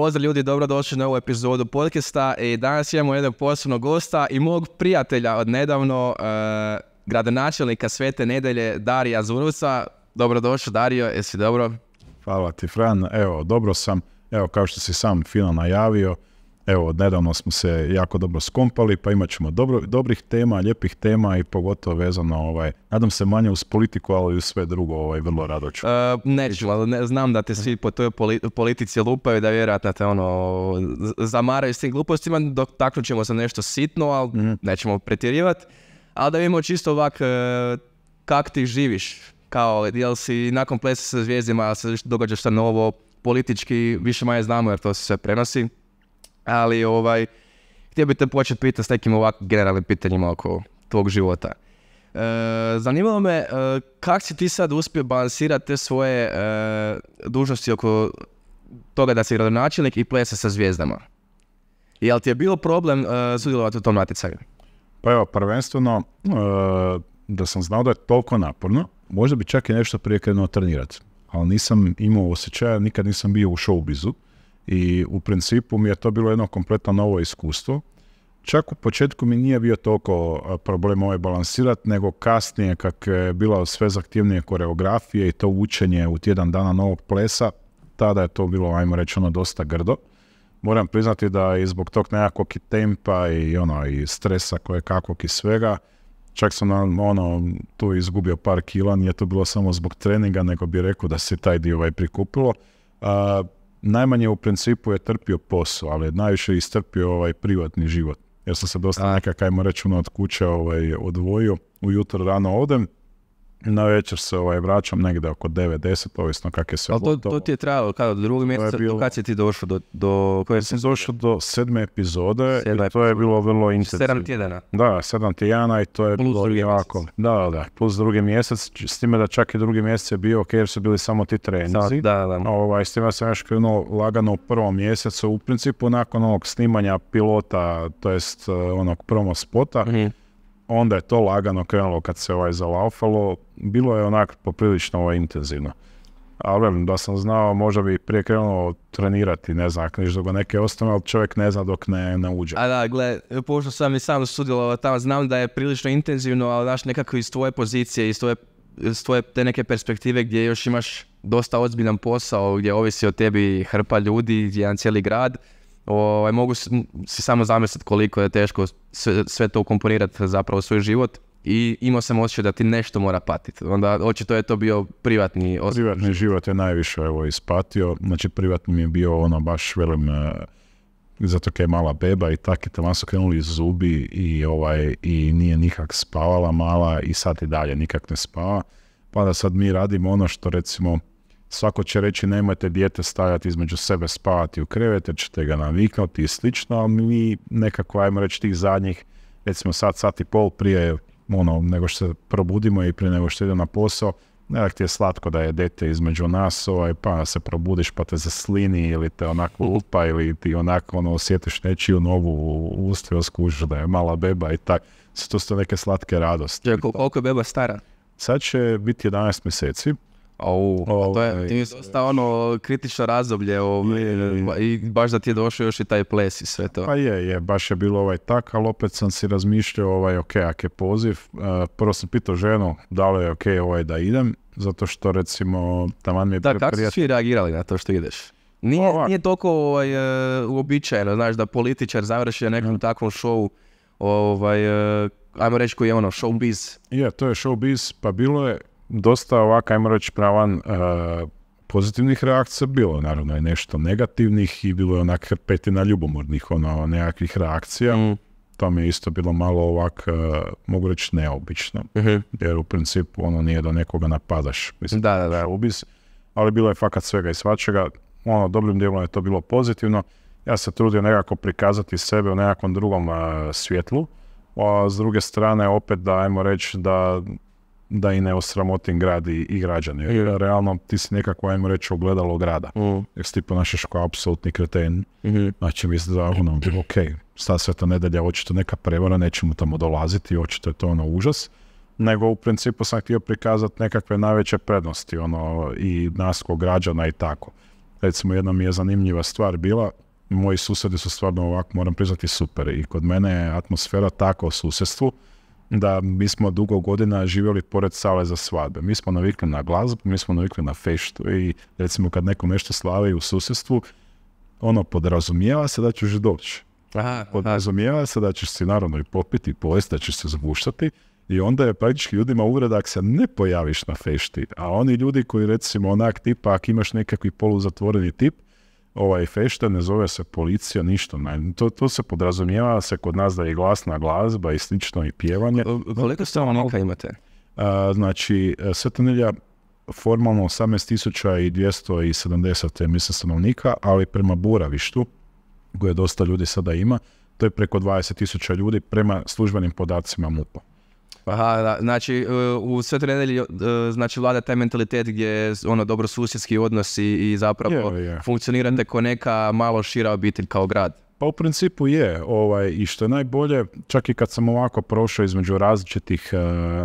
Pozdrav ljudi, dobrodošli na ovu epizodu podcasta i danas imamo jednog posebnog gosta i mog prijatelja od nedavno, e, gradonačelnika Svete Nedelje, Darija Zuruca. Dobrodošao Dario, jesi dobro? Hvala ti Fran, evo dobro sam, evo kao što si sam fino najavio, Evo, nedavno smo se jako dobro skompali, pa imat ćemo dobro, dobrih tema, lijepih tema i pogotovo vezano, ovaj, nadam se manje uz politiku, ali i uz sve drugo, ovaj, vrlo rado ću. E, neću, ali ne, znam da te svi po toj politici lupaju, da vjerojatno te ono, zamaraju s tim glupostima, dok ćemo se nešto sitno, ali mhm. nećemo pretjerivati. Ali da vidimo čisto ovak, e, kak ti živiš, kao, jel si nakon plesa sa zvijezdima, se događa šta novo, politički, više manje znamo jer to se sve prenosi ali ovaj, htio bih te početi pitati s nekim ovakvim generalnim pitanjima oko tvog života. E, zanimalo me, e, kak si ti sad uspio balansirati te svoje e, dužnosti oko toga da si gradonačelnik i plese sa zvijezdama? Jel ti je bilo problem e, sudjelovati u tom natjecaju? Pa evo, prvenstveno, e, da sam znao da je toliko naporno, možda bi čak i nešto prije krenuo trenirati. Ali nisam imao osjećaja, nikad nisam bio u showbizu i u principu mi je to bilo jedno kompletno novo iskustvo. Čak u početku mi nije bio toliko e, problem ovaj balansirati, nego kasnije kak je bila sve zahtjevnije koreografije i to učenje u tjedan dana novog plesa, tada je to bilo, ajmo reći, ono dosta grdo. Moram priznati da i zbog tog nekakvog i tempa i, ono, i stresa koje kakvog i svega, čak sam ono, tu izgubio par kila, nije to bilo samo zbog treninga, nego bi rekao da se taj dio ovaj prikupilo najmanje u principu je trpio posao, ali je najviše istrpio ovaj privatni život. Jer sam se dosta nekak, ajmo reći, ono od kuće ovaj, odvojio. Ujutro rano odem, na večer se ovaj, vraćam negdje oko 9-10, ovisno kak je se Ali to, to ti je trajalo, kada, do drugog mjeseca, bilo... si ti došao? Do, do koje sam došao do sedme epizode sedme i to je bilo vrlo znači, intenzivno. Sedam tjedana? Da, sedam tjedana i to je plus bilo drugi Da, da, plus drugi mjesec, s time da čak i drugi mjesec je bio ok jer su bili samo ti trenici. Da, da, Ovaj, s time sam još krenuo lagano u prvom mjesecu, u principu nakon onog snimanja pilota, to jest eh, onog promo spota, mhm onda je to lagano krenulo kad se ovaj zalaufalo. Bilo je onak poprilično ovaj, intenzivno. Ali velim, da sam znao, možda bi prije krenuo trenirati, ne znam, ako dok neke ostane, ali čovjek ne zna dok ne, nauđe. uđe. A da, gle, pošto sam i sam sudjelovao tamo, znam da je prilično intenzivno, ali znaš, nekako iz tvoje pozicije, iz tvoje, iz tvoje te neke perspektive gdje još imaš dosta ozbiljan posao, gdje ovisi o tebi hrpa ljudi, jedan cijeli grad, Ovaj, mogu si samo zamisliti koliko je teško sve, sve to komponirati zapravo svoj život i imao sam osjećaj da ti nešto mora patiti. Onda očito je to bio privatni osjećaj. Privatni život je najviše evo, ispatio. Znači privatni mi je bio ono baš velim e, zato kaj je mala beba i tak i tamo su krenuli zubi i ovaj i nije nikak spavala mala i sad i dalje nikak ne spava. Pa da sad mi radimo ono što recimo Svako će reći nemojte dijete stajati između sebe, spavati u krevete, jer ćete ga naviknuti i slično, ali mi nekako, ajmo reći, tih zadnjih, recimo sad, sat i pol prije ono, nego što se probudimo i prije nego što idemo na posao, nekak ti je slatko da je dete između nas, ovaj, pa se probudiš pa te zaslini ili te onako lupa ili ti onako ono, osjetiš nečiju novu ustroj oskužiš da je mala beba i tak. To su neke slatke radosti. Koliko je beba stara? Sad će biti 11 mjeseci. Au, to je, dosta ovaj. ono kritično razoblje ovaj, i baš da ti je došao još i taj ples i sve to. Pa je, je, baš je bilo ovaj tak, ali opet sam si razmišljao ovaj, ok, ak je poziv, uh, prvo sam pitao ženu da li je ok ovaj da idem, zato što recimo taman mi je Da, kako su svi reagirali na to što ideš? Nije, nije toliko ovaj, eh, uobičajeno, znaš, da političar završi na nekom mm. takvom šovu, ovaj, eh, ajmo reći koji je ono, showbiz. Je, to je showbiz, pa bilo je, dosta ovako, ajmo reći, pravan e, pozitivnih reakcija bilo, naravno je nešto negativnih i bilo je onak petina ljubomornih, ono, nekakvih reakcija. Mm. To mi je isto bilo malo ovak, e, mogu reći, neobično. Mhm. Jer u principu ono nije da nekoga napadaš. Mislim, da, da, da. Ubis, ali bilo je fakat svega i svačega. Ono, dobrim dijelom je to bilo pozitivno. Ja se trudio nekako prikazati sebe u nekakvom drugom e, svjetlu. A s druge strane, opet da, ajmo reći, da da i ne osramotim grad i, i građane. Jer realno ti si nekako, ajmo reći, ogledalo grada. Mm. Jer si ti ponašaš kao apsolutni kreten. Mm-hmm. Znači, mislim da, ono, ok, sta sveta nedelja, očito neka prevara, nećemo tamo dolaziti, očito je to ono užas. Nego u principu sam htio prikazati nekakve najveće prednosti, ono, i nas kao građana i tako. Recimo, jedna mi je zanimljiva stvar bila, moji susedi su stvarno ovako, moram priznati, super. I kod mene je atmosfera tako u susjedstvu, da mi smo dugo godina živjeli pored sale za svadbe. Mi smo navikli na glazbu, mi smo navikli na feštu i recimo kad neko nešto slavi u susjedstvu, ono podrazumijeva se da ćeš doći. Podrazumijeva se da ćeš se naravno i popiti, pojesti, da ćeš se zvuštati i onda je praktički ljudima uvreda ako se ne pojaviš na fešti. A oni ljudi koji recimo onak tipa, ako imaš nekakvi poluzatvoreni tip, ovaj fešta ne zove se policija, ništa. To, to se podrazumijeva se kod nas da je glasna glazba i slično i pjevanje. Koliko stanovnika imate? A, znači, e, Svetanilja formalno 18.270 mislim stanovnika, ali prema Buravištu, koje dosta ljudi sada ima, to je preko 20.000 ljudi prema službenim podacima MUPA. Aha, znači e, u sve nedelji e, znači vlada taj mentalitet gdje je ono dobro susjedski odnosi i zapravo yeah, yeah. funkcionirate neka malo šira obitelj kao grad. Pa u principu je, ovaj, i što je najbolje, čak i kad sam ovako prošao između različitih e,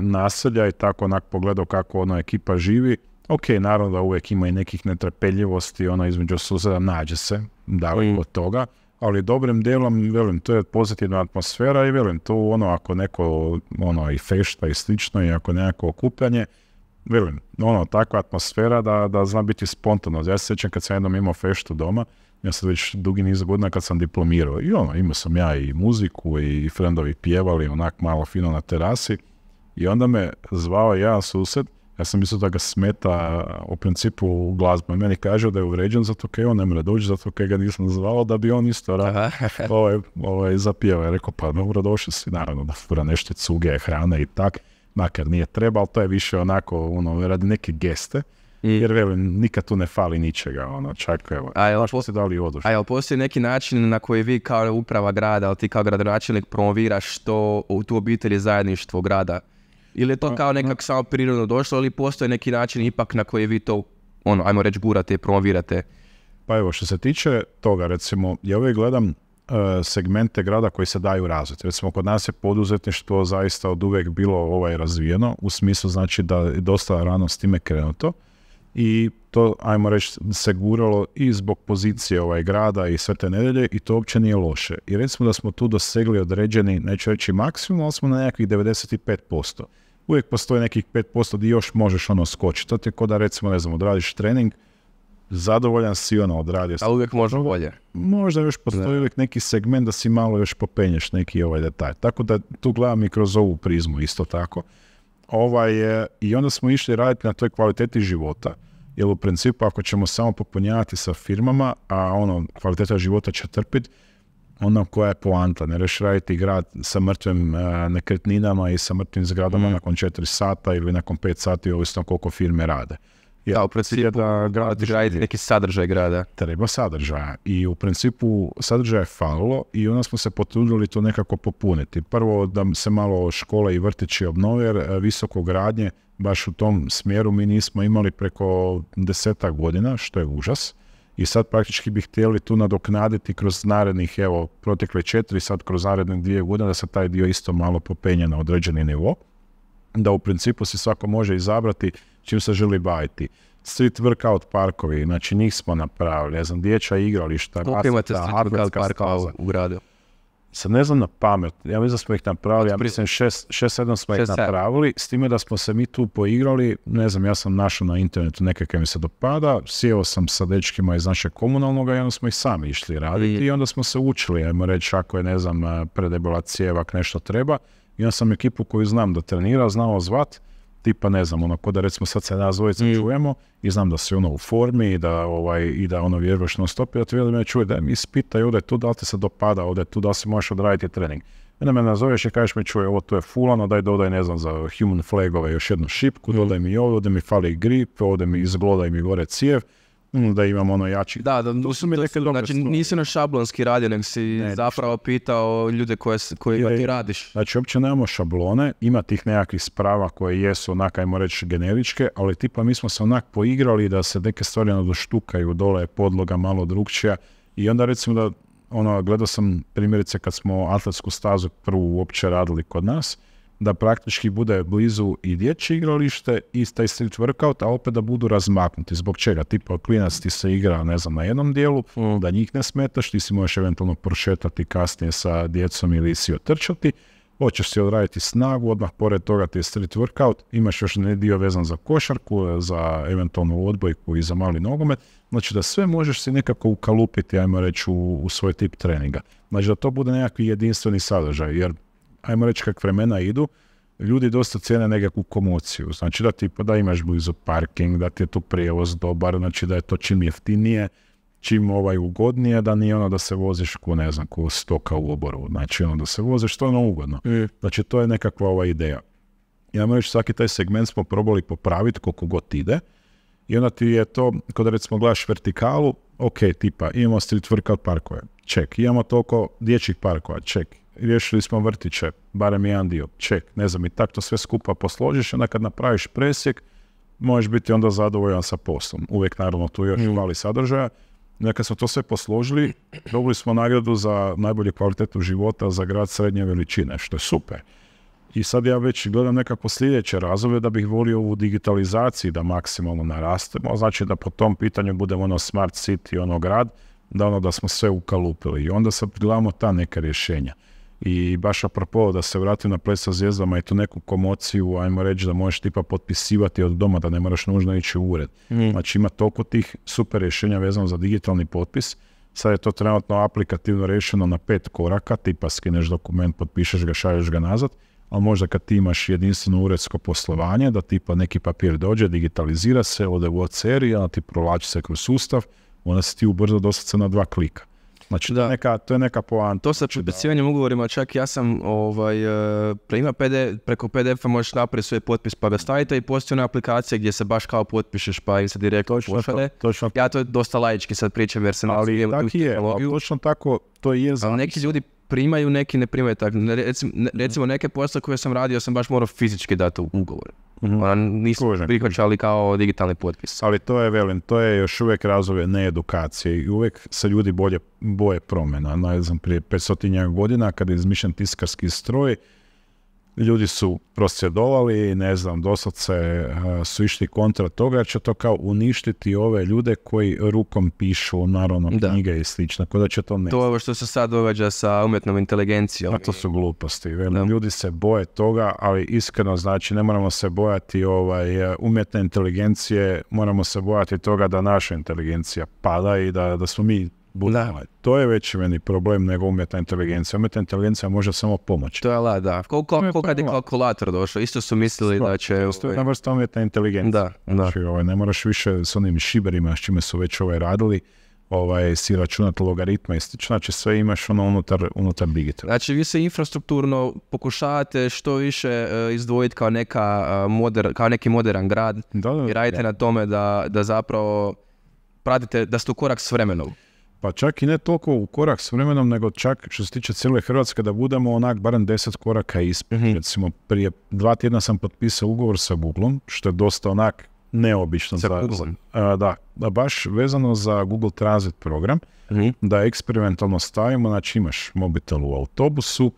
naselja i tako onak pogledao kako ona ekipa živi, ok, naravno da uvijek ima i nekih netrpeljivosti, ona između susjeda nađe se, daleko mm. od toga, ali dobrim dijelom, velim, to je pozitivna atmosfera i velim, to ono, ako neko, ono, i fešta i slično, i ako nekako okupljanje, velim, ono, takva atmosfera da, da zna biti spontano. Ja se sjećam kad sam jednom imao feštu doma, ja sam već dugi niz godina kad sam diplomirao i ono, imao sam ja i muziku i frendovi pjevali, onak malo fino na terasi i onda me zvao jedan sused ja sam mislio da ga smeta u principu u meni kaže da je uređen zato kaj on ne mre doći, zato kaj ga nisam zvao, da bi on isto ovaj, ovaj, zapijao. Ja rekao, pa dobro, došli si, naravno, da fura nešto cuge, hrane i tak. Makar nije treba, ali to je više onako, ono, radi neke geste. Jer velim, nikad tu ne fali ničega, ono, čak evo, a jel, dali odušli. A postoji neki način na koji vi kao uprava grada, ali ti kao gradonačelnik promoviraš što u tu obitelji zajedništvo grada? Ili je to kao nekak samo prirodno došlo ali postoje neki način ipak na koji vi to, ono, ajmo reći, gurate promovirate? Pa evo, što se tiče toga, recimo, ja uvijek gledam e, segmente grada koji se daju razviti. Recimo, kod nas je poduzetništvo zaista od uvijek bilo ovaj razvijeno, u smislu znači da je dosta rano s time krenuto i to, ajmo reći, se guralo i zbog pozicije ovaj grada i sve te nedelje i to uopće nije loše. I recimo da smo tu dosegli određeni, neću reći maksimum, ali smo na nekakvih 95% uvijek postoji nekih 5% di još možeš ono skočiti. To je ko da recimo, ne znam, odradiš trening, zadovoljan si ono odradio. Ali uvijek možda bolje. Možda još postoji uvijek neki segment da si malo još popenješ neki ovaj detalj. Tako da tu gledam i kroz ovu prizmu isto tako. Ovaj, e, I onda smo išli raditi na toj kvaliteti života. Jer u principu ako ćemo samo popunjavati sa firmama, a ono kvaliteta života će trpiti, ono koja je poanta. Ne reš raditi grad sa mrtvim eh, nekretninama i sa mrtvim zgradama mm. nakon 4 sata ili nakon pet sati, ovisno koliko firme rade. da, u principu da neki sadržaj grada. Treba sadržaja i u principu sadržaja je falilo i onda smo se potrudili to nekako popuniti. Prvo da se malo škole i vrtići obnove jer eh, visoko gradnje baš u tom smjeru mi nismo imali preko desetak godina, što je užas i sad praktički bi htjeli tu nadoknaditi kroz narednih, evo, protekle četiri, sad kroz naredne dvije godine, da se taj dio isto malo popenje na određeni nivo, da u principu si svako može izabrati čim se želi baviti. Street workout parkovi, znači njih smo napravili, ne znam, dječja igrališta, Koliko u gradu? Sad ne znam na pamet, ja mislim da smo ih napravili, ja mislim 6-7 smo ih napravili, s time da smo se mi tu poigrali, ne znam, ja sam našao na internetu neke koje mi se dopada, sjeo sam sa dečkima iz našeg komunalnoga i onda smo ih sami išli raditi i, onda smo se učili, ajmo reći, ako je, ne znam, predebela cijevak, nešto treba. I onda sam ekipu koju znam da trenira, znao zvat, tipa ne znam, ono, ko da recimo sad se nas i mm. čujemo i znam da se ono u formi i da, ovaj, i da ono vjeruješ non stop da ti me čuje, da mi ispitaj ovdje tu da li ti se dopada, ovdje tu da li si možeš odraditi trening. Mene me nazoveš i kažeš mi čuje, ovo to je fulano, daj dodaj ne znam za human flagove još jednu šipku, mm. dodaj mi ovdje, ovdje mi fali grip, ovdje mi izglodaj mi gore cijev, Mm, da imamo ono jači. Da, da to su mi neke Znači stvari. nisi na ono šablonski radio, nego si ne, zapravo pitao ljude koje, koje radiš. Znači uopće nemamo šablone, ima tih nekakvih sprava koje jesu onak, ajmo reći, generičke, ali tipa mi smo se onak poigrali da se neke stvari ono doštukaju, dole je podloga malo drugčija i onda recimo da ono, gledao sam primjerice kad smo atletsku stazu prvu uopće radili kod nas, da praktički bude blizu i dječje igralište i taj street workout, a opet da budu razmaknuti. Zbog čega? Tipa klinac ti se igra, ne znam, na jednom dijelu, mm. da njih ne smetaš, ti si možeš eventualno prošetati kasnije sa djecom ili si otrčati, hoćeš si odraditi snagu, odmah pored toga ti je street workout, imaš još ne dio vezan za košarku, za eventualnu odbojku i za mali nogomet, znači da sve možeš si nekako ukalupiti, ajmo reći, u, u svoj tip treninga. Znači da to bude nekakvi jedinstveni sadržaj, jer ajmo reći kak vremena idu, ljudi dosta cijene nekakvu komociju. Znači da tipa da imaš blizu parking, da ti je tu prijevoz dobar, znači da je to čim jeftinije, čim ovaj ugodnije, da nije ono da se voziš ko ne znam, ko stoka u oboru. Znači ono da se voziš, to je ono ugodno. E. Znači to je nekakva ova ideja. Ja moram reći, svaki taj segment smo probali popraviti koliko god ide. I onda ti je to, kada recimo gledaš vertikalu, ok, tipa, imamo street workout parkove, ček, imamo toliko dječjih parkova, ček, riješili smo vrtiće, barem jedan dio, ček, ne znam, i tako to sve skupa posložiš, onda kad napraviš presjek, možeš biti onda zadovoljan sa poslom. Uvijek, naravno, tu još mali mm. sadržaja. Onda kad smo to sve posložili, dobili smo nagradu za najbolju kvalitetu života za grad srednje veličine, što je super. I sad ja već gledam nekako sljedeće razove da bih volio u digitalizaciji da maksimalno narastemo, znači da po tom pitanju budemo ono smart city, ono grad, da ono da smo sve ukalupili. I onda sad gledamo ta neka rješenja. I baš apropo da se vratim na ples sa zvijezdama i tu neku komociju, ajmo reći da možeš tipa potpisivati od doma, da ne moraš nužno ići u ured. Mhm. Znači ima toliko tih super rješenja vezano za digitalni potpis. Sad je to trenutno aplikativno rješeno na pet koraka, tipa skineš dokument, potpišeš ga, šalješ ga nazad, ali možda kad ti imaš jedinstveno uredsko poslovanje, da tipa neki papir dođe, digitalizira se, ode u OCR i onda ti provlači se kroz sustav, onda si ti ubrzo doslovce na dva klika. Znači, Neka, to je neka poanta. To sa čudbecivanjem znači, ugovorima, čak ja sam, ovaj, e, ima PD, preko PDF-a možeš napraviti svoj potpis pa ga stavite i postoji ona aplikacija gdje se baš kao potpišeš pa im se direktno točno To, točno. Ja to dosta laički sad pričam jer se ali, je, je, točno tako, to je za... Ali neki ljudi primaju, neki ne primaju tako. Recimo, recimo neke posle koje sam radio sam baš morao fizički dati ugovor. Mm-hmm. Ona nisu prihvaćali kao digitalni potpis. Ali to je, velim, to je još uvijek razvoj needukacije i uvijek se ljudi bolje boje promjena. Ne znam, prije 500 godina kad je izmišljen tiskarski stroj, ljudi su prosvjedovali, ne znam, doslovce e, su išli kontra toga jer će to kao uništiti ove ljude koji rukom pišu naravno da. i slično, da će to ne. To je ovo što se sad događa sa umjetnom inteligencijom. A to su gluposti, ljudi se boje toga, ali iskreno znači ne moramo se bojati ovaj, e, umjetne inteligencije, moramo se bojati toga da naša inteligencija pada i da, da smo mi budale. To je već meni problem nego umjetna inteligencija. Umjetna inteligencija može samo pomoći. To je la, da. Koliko kad je kalkulator došao, isto su mislili da će... To je ovaj- jedna vrsta umjetna inteligencija. Da, znači, Ovaj, ne moraš više s onim šiberima s čime su već ovaj radili ovaj, si računati logaritma, i znači sve imaš ono unutar, unutar digitala. Znači vi se infrastrukturno pokušavate što više eh, izdvojiti kao, neka, eh, kao neki modern grad i radite na tome da, da zapravo pratite, da ste u korak s vremenom pa čak i ne toliko u korak s vremenom, nego čak što se tiče cijele Hrvatske da budemo onak barem 10 koraka ispred. Mhm. Recimo prije dva tjedna sam potpisao ugovor sa Googlom, što je dosta onak neobično. da, baš vezano za Google Transit program, mhm. da eksperimentalno stavimo, znači imaš mobitel u autobusu,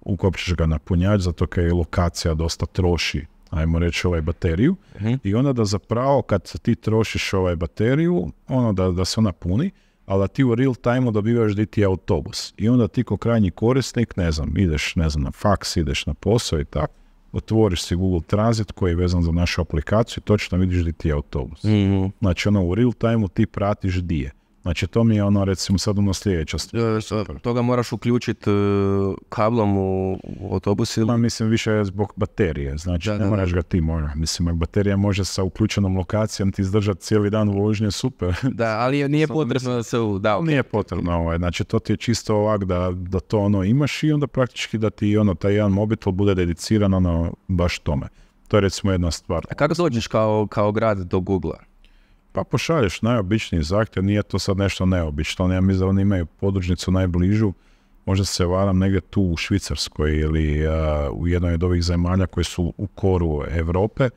ukopčiš ga na punjač, zato kaj je lokacija dosta troši ajmo reći ovaj bateriju mhm. i onda da zapravo kad ti trošiš ovaj bateriju, ono da, da se ona puni, ali da ti u real time dobivaš di ti autobus. I onda ti ko krajnji korisnik, ne znam, ideš ne znam, na faks, ideš na posao i tako, otvoriš si Google Transit koji je vezan za našu aplikaciju i točno vidiš di ti je autobus. Mhm. Znači ono u real time ti pratiš di je. Znači to mi je ono recimo sad ono sljedeća stvar. Toga moraš uključiti e, kablom u, autobus ili? mislim više zbog baterije, znači ne moraš ga ti mora. Ono, mislim ako baterija može sa uključenom lokacijom ti izdržati cijeli dan vožnje, super. Da, ali nije potrebno da se Da, Nije potrebno ovaj, znači to ti je čisto ovak da, to ono imaš i onda praktički da ti ono taj jedan mobitel bude dediciran ono baš tome. To je recimo jedna stvar. A kako dođeš kao, kao grad do Google-a? Pa pošalješ najobičniji zahtjev, nije to sad nešto neobično. Ja mislim da oni imaju podružnicu najbližu, možda se varam negdje tu u Švicarskoj ili u jednoj od ovih zemalja koje su u koru Europe.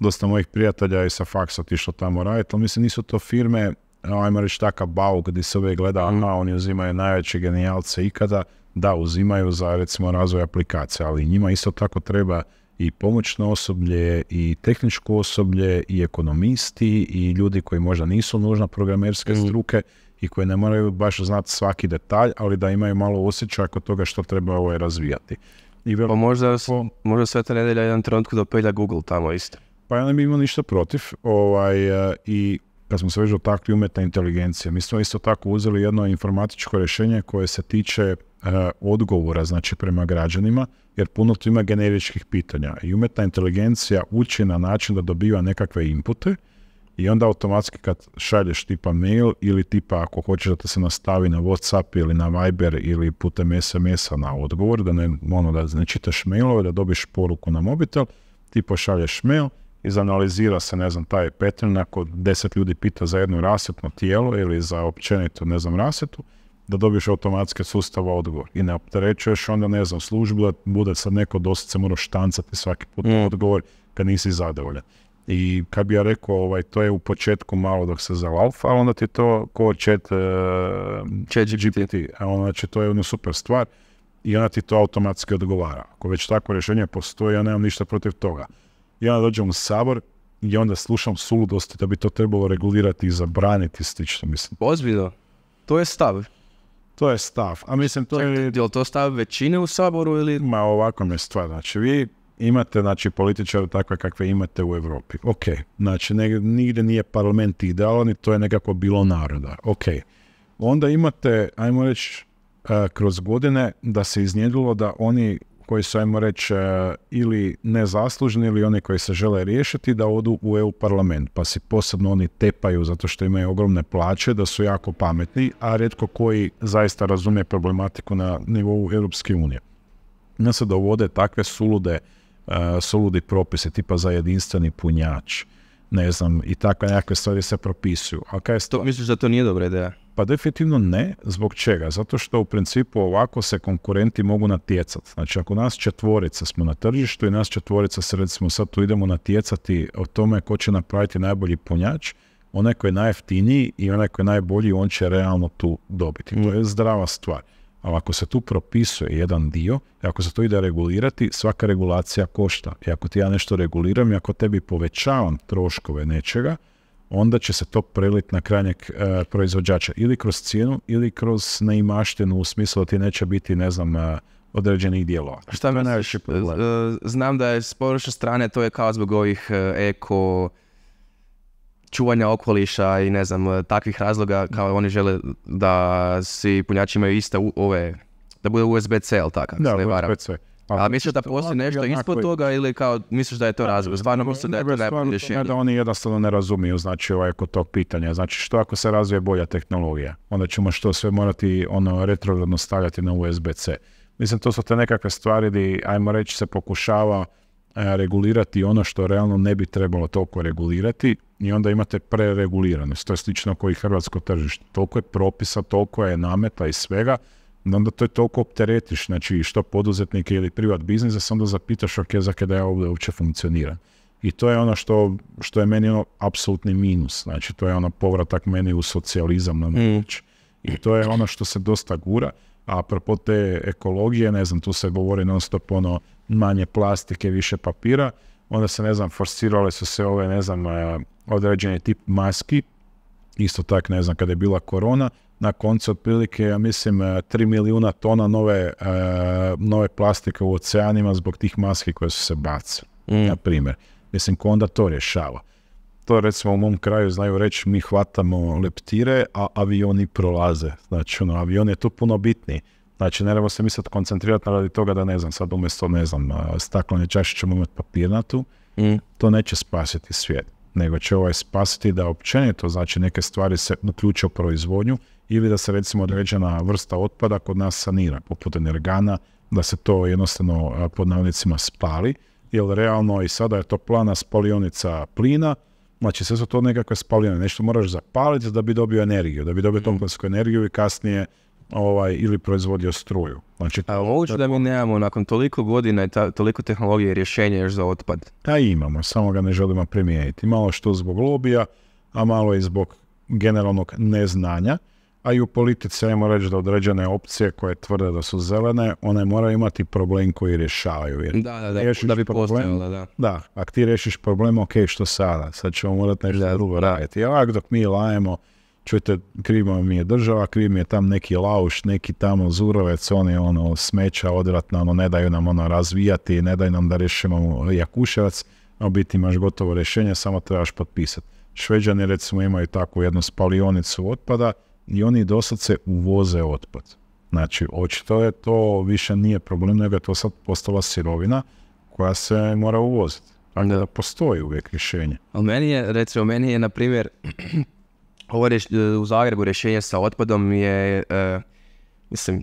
Dosta mojih prijatelja i sa faksa otišlo tamo raditi, ali mislim nisu to firme, ajmo reći taka bauk gdje se uvijek gleda, mhm. aha, oni uzimaju najveće genijalce ikada, da uzimaju za recimo razvoj aplikacije, ali njima isto tako treba i pomoćno osoblje i tehničko osoblje i ekonomisti i ljudi koji možda nisu nužna programerske mhm. struke i koji ne moraju baš znati svaki detalj, ali da imaju malo osjećaja kod toga što treba ovaj razvijati. I velo, pa možda, po, možda sveta jedan trenutku dopelja Google tamo isto. Pa ja ne bi imao ništa protiv. Ovaj, e, I kad smo se već dotakli umetne inteligencije, mi smo isto tako uzeli jedno informatičko rješenje koje se tiče E, odgovora znači prema građanima jer puno tu ima generičkih pitanja i umjetna inteligencija uči na način da dobiva nekakve inpute i onda automatski kad šalješ tipa mail ili tipa ako hoćeš da se nastavi na Whatsapp ili na Viber ili putem SMS-a na odgovor, da ne, ono, da ne čitaš mailove, da dobiš poruku na mobitel, ti pošalješ mail, izanalizira se, ne znam, taj pattern, ako deset ljudi pita za jednu rasvjetno tijelo ili za općenito, ne znam, rasvjetu, da dobiješ automatski sustava odgovor i ne opterećuješ, onda ne znam, službu bude sad neko se mora štancati svaki put mm. odgovor kad nisi zadovoljan. I kad bi ja rekao, ovaj, to je u početku malo dok se a onda ti to ko chat, uh, eh, GPT, a onda će to je jedna super stvar i ona ti to automatski odgovara. Ako već takvo rješenje postoji, ja nemam ništa protiv toga. I onda dođem u sabor i onda slušam suludosti da bi to trebalo regulirati i zabraniti slično, mislim. Ozbiljno? To je stav? To je stav. A mislim, to Čekaj, je... li to stav većine u Saboru ili... Ma ovako je stvar. Znači, vi imate, znači, političare takve kakve imate u Europi. Ok. Znači, nigdje nije parlament idealan i to je nekako bilo naroda. Ok. Onda imate, ajmo reći, eh, kroz godine da se iznjedilo da oni koji su, ajmo reći, e, ili nezaslužni ili oni koji se žele riješiti da odu u EU parlament. Pa si posebno oni tepaju zato što imaju ogromne plaće, da su jako pametni, a redko koji zaista razumije problematiku na nivou Europske unije. Ne se dovode takve sulude, e, suludi propise tipa za jedinstveni punjač, ne znam, i takve nekakve stvari se propisuju. A to? Misliš da to nije dobra ideja? Pa definitivno ne. Zbog čega? Zato što u principu ovako se konkurenti mogu natjecati. Znači ako nas četvorica smo na tržištu i nas četvorica se recimo sad tu idemo natjecati o tome ko će napraviti najbolji punjač, onaj koji je najjeftiniji i onaj koji je najbolji on će realno tu dobiti. To je mm. zdrava stvar. Ali ako se tu propisuje jedan dio, i ako se to ide regulirati, svaka regulacija košta. I ako ti ja nešto reguliram i ako tebi povećavam troškove nečega, onda će se to preliti na krajnjeg e, proizvođača ili kroz cijenu ili kroz neimaštinu u smislu da ti neće biti, ne znam, e, određenih dijelova. Šta me najviše e, Znam da je s površne strane to je kao zbog ovih eko čuvanja okoliša i ne znam, takvih razloga kao oni žele da svi punjači imaju iste ove, da bude USB-C, ali tako? Da, USB-C. A, misliš da postoji nešto ispod toga ili kao misliš da je to razvoj? Stvarno mislim da je to da oni jednostavno ne razumiju znači ovaj oko tog pitanja. Znači što ako se razvije bolja tehnologija? Onda ćemo što sve morati ono retrogradno stavljati na USB-C. Mislim to su te nekakve stvari di ajmo reći se pokušava e, regulirati ono što realno ne bi trebalo toliko regulirati i onda imate prereguliranost. To je slično kao i hrvatsko tržište. Toliko je propisa, toliko je nameta i svega onda to je toliko opteretiš, znači što poduzetnike ili privat biznisa, se onda zapitaš, ok, za kada ja ovdje uopće funkcioniram. I to je ono što, što je meni ono apsolutni minus, znači to je ono povratak meni u socijalizam na noć. Mm. I to je ono što se dosta gura, a apropo te ekologije, ne znam, tu se govori non stop ono manje plastike, više papira, onda se ne znam, forsirale su se ove, ne znam, određeni tip maski, isto tak, ne znam, kada je bila korona, na koncu otprilike, ja mislim, 3 e, milijuna tona nove, e, nove plastike u oceanima zbog tih maski koje su se bacile, mm. na primjer. Mislim, ko onda to rješava? To recimo u mom kraju znaju reći, mi hvatamo leptire, a avioni prolaze. Znači, ono, avion je tu puno bitniji. Znači, ne trebamo se mi sad koncentrirati radi toga da ne znam, sad umjesto, ne znam, e, staklene čaše ćemo imati papirnatu. Mm. To neće spasiti svijet, nego će ovaj spasiti da općenito, znači, neke stvari se uključe u proizvodnju ili da se recimo određena vrsta otpada kod nas sanira, poput energana, da se to jednostavno pod navodnicima spali, jer realno i sada je to plana spalionica plina, znači sve su to nekakve spaljene, nešto moraš zapaliti da bi dobio energiju, da bi dobio mhm. toplinsku energiju i kasnije ovaj, ili proizvodio struju. Znači, A moguće da mi nemamo nakon toliko godina i toliko tehnologije rješenja još za otpad? Da pa imamo, samo ga ne želimo primijeniti. Malo što zbog lobija, a malo i zbog generalnog neznanja a i u politici ajmo reći da određene opcije koje tvrde da su zelene, one moraju imati problem koji rješavaju. da, da, da, da bi problem, da. Da, ako ti rješiš problem, ok, što sada? Sad ćemo morati nešto drugo raditi. Ja, dok mi lajemo, čujte, krivo mi je država, kriv mi je tam neki lauš, neki tamo zurovec, oni ono smeća odvratno, ono ne daju nam ono razvijati, ne daju nam da rješimo Jakuševac, a u biti imaš gotovo rješenje, samo trebaš potpisati. Šveđani recimo imaju takvu jednu spalionicu otpada, i oni dosad se uvoze otpad. Znači, očito je to više nije problem, nego je to sad postala sirovina koja se mora uvoziti. ali da postoji uvijek rješenje. Ali meni je, recimo, meni je, na primjer, ovo u Zagrebu rješenje sa otpadom je, e, mislim,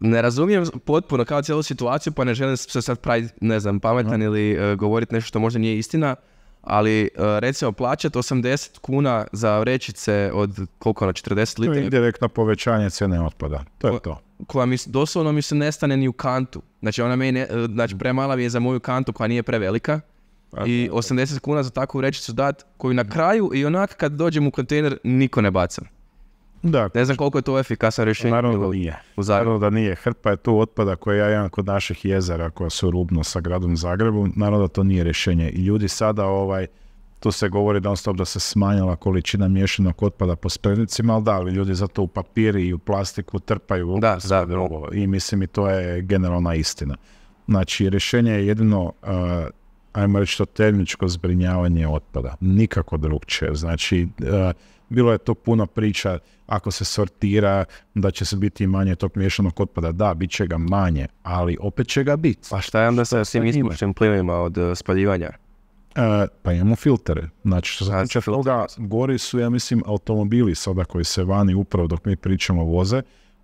ne razumijem potpuno kao cijelu situaciju, pa ne želim se sad praviti, ne znam, pametan ili e, govoriti nešto što možda nije istina, ali e, recimo plaćati 80 kuna za vrećice od koliko na 40 litra. To je indirektno povećanje cijene otpada, to je to. Koja mi doslovno mi se nestane ni u kantu. Znači ona meni, e, znači premala mi je za moju kantu koja nije prevelika. I 80 kuna za takvu vrećicu dat koju na kraju i onak kad dođem u kontejner niko ne baca. Da. Dakle, ne znam koliko je to efikasno rješenje. Naravno da nije. naravno da nije. Hrpa je tu otpada koja ja imam kod naših jezera koja su rubno sa gradom Zagrebu. Naravno da to nije rješenje. I ljudi sada ovaj, tu se govori non stop da se smanjila količina miješanog otpada po sprednicima, ali da, ali ljudi zato u papir i u plastiku trpaju da, da, i mislim i to je generalna istina. Znači, rješenje je jedino, ajmo reći to termičko zbrinjavanje otpada, nikako drugče. Znači, bilo je to puno priča, ako se sortira da će se biti manje tog miješanog otpada, da, bit će ga manje, ali opet će ga biti. Pa šta je onda sa svim ispuštenim plivima od e, spaljivanja? E, pa imamo filtere. Znači, što se tiče toga, gori su, ja mislim, automobili sada koji se vani upravo dok mi pričamo voze,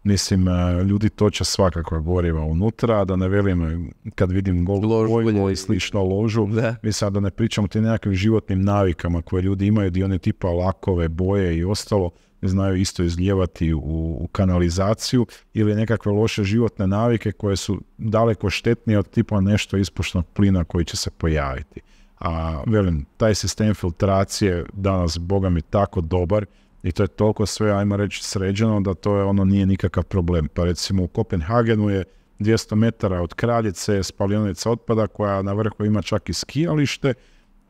Mislim, e, ljudi toča svakako goriva unutra, da ne velim e, kad vidim gol i slično ložu, da. mi sad da ne pričamo o tim nekakvim životnim navikama koje ljudi imaju, di one tipa lakove, boje i ostalo, znaju isto izljevati u, kanalizaciju ili nekakve loše životne navike koje su daleko štetnije od tipa nešto ispušnog plina koji će se pojaviti. A velim, taj sistem filtracije danas, boga mi, tako dobar i to je toliko sve, ajmo reći, sređeno da to je ono nije nikakav problem. Pa recimo u Kopenhagenu je 200 metara od kraljice spalionica otpada koja na vrhu ima čak i skijalište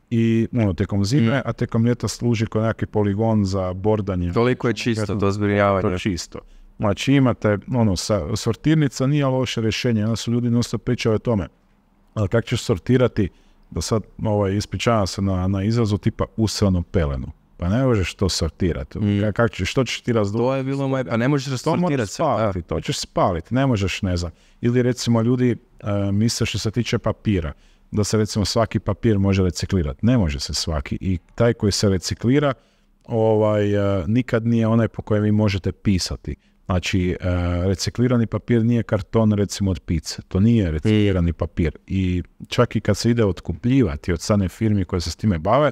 i ono, tekom zime, mm. a tekom ljeta služi kao neki poligon za bordanje. Toliko je čisto, Kretno, to je čisto. Znači imate, ono, sa, sortirnica nije loše rješenje, onda su ljudi nosto pričali o tome. Ali kako ćeš sortirati, da sad, ovaj, ispričavam se na, na izrazu, tipa usranu pelenu. Pa ne možeš to sortirati. Mm. što ćeš ti razdvojiti? To je bilo A ne možeš sortirati. Spaliti, to ćeš spaliti. Ne možeš, ne znam. Ili recimo ljudi e, misle što se tiče papira. Da se recimo svaki papir može reciklirati. Ne može se svaki. I taj koji se reciklira ovaj, e, nikad nije onaj po kojem vi možete pisati. Znači, e, reciklirani papir nije karton recimo od pice. To nije reciklirani mm. papir. I čak i kad se ide otkupljivati od same firmi koje se s time bave,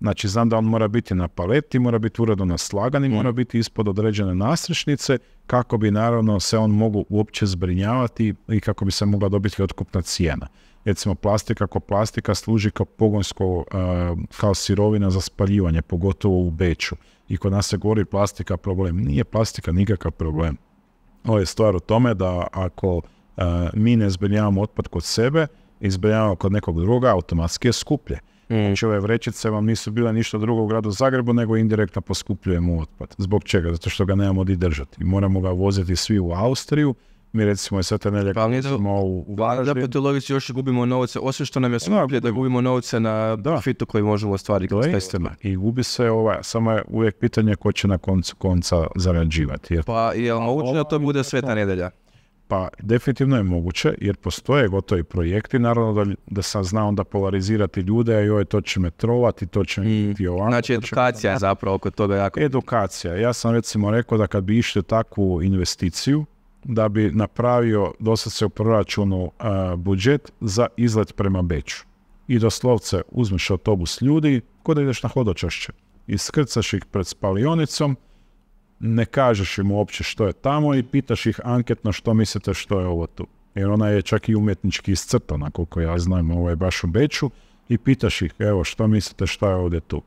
Znači, znam da on mora biti na paleti, mora biti uredno na i mm. mora biti ispod određene nastrešnice kako bi naravno se on mogu uopće zbrinjavati i kako bi se mogla dobiti otkupna cijena. Recimo, plastika kao plastika služi kao pogonsko, eh, kao sirovina za spaljivanje, pogotovo u beču. I kod nas se govori plastika problem. Nije plastika nikakav problem. Ovo je stvar u tome da ako eh, mi ne zbrinjavamo otpad kod sebe, izbrinjavamo kod nekog druga, automatski je skuplje. Mm. Znači ove vrećice vam nisu bile ništa drugo u gradu Zagrebu nego indirektno poskupljujemo otpad. Zbog čega? Zato što ga nemamo di držati. Moramo ga voziti svi u Austriju, mi recimo sve te nelje pa, smo u, Da, po još gubimo novce, osim što nam je skuplje da gubimo novce na da. profitu koji možemo ostvariti. I gubi se ovaj, samo je uvijek pitanje ko će na koncu konca zarađivati. Pa je moguće da to bude sveta nedelja? Pa definitivno je moguće jer postoje gotovi projekti, naravno da, da sam znao onda polarizirati ljude, a joj to će me trovati, to će mi mm. biti ovako. Znači edukacija je zapravo oko toga jako... Edukacija. Ja sam recimo rekao da kad bi išli takvu investiciju, da bi napravio dosta se u proračunu e, budžet za izlet prema Beću. I doslovce uzmeš autobus ljudi, kod da ideš na hodočašće. Iskrcaš ih pred spalionicom, ne kažeš im uopće što je tamo i pitaš ih anketno što mislite što je ovo tu. Jer ona je čak i umjetnički iscrtana, koliko ja znam, ovo je baš u Beću. I pitaš ih, evo, što mislite što je ovdje tu.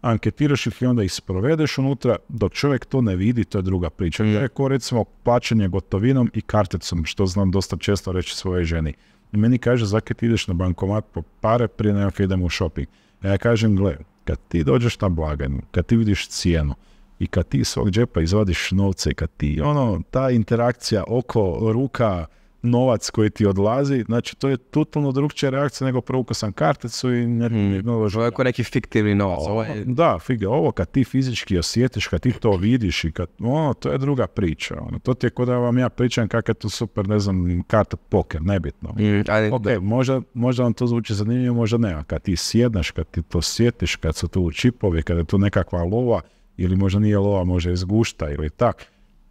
Anketiraš ih i onda ih sprovedeš unutra, dok čovjek to ne vidi, to je druga priča. Mm. Eko, recimo plaćanje gotovinom i karticom, što znam dosta često reći svojoj ženi. meni kaže, zakaj ti ideš na bankomat po pare prije nego idem u shopping. Ja kažem, gle, kad ti dođeš na blagajnu, kad ti vidiš cijenu, i kad ti svog džepa izvadiš novce i kad ti ono, ta interakcija oko, ruka, novac koji ti odlazi, znači to je totalno drugčija reakcija nego provukao sam karticu i ne... Hmm. Ovo je neki fiktivni novac. Da, figa, ovo kad ti fizički osjetiš, kad ti to vidiš i kad, ono, to je druga priča. Ono, to ti je kod da vam ja pričam kakav je to super, ne znam, karta poker, nebitno. Hmm, ok, možda, možda vam to zvuči zanimljivo, možda ne. Kad ti sjednaš, kad ti to sjetiš, kad su tu čipovi, kad je tu nekakva lova, ili možda nije lova, može iz gušta ili tak.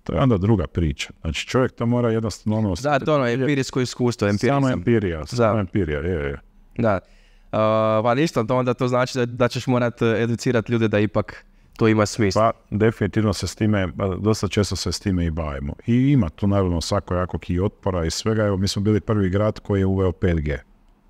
To je onda druga priča. Znači čovjek to mora jednostavno... Ono da, to ono empirijsko iskustvo, empirizam. Samo empirija, empirija, je, je. Da. pa ništa, to onda to znači da, ćeš morat e, educirati ljude da ipak to ima smisla. Pa definitivno se s time, pa, dosta često se s time i bavimo. I ima tu naravno svako jako i otpora i svega. Evo, mi smo bili prvi grad koji je uveo 5G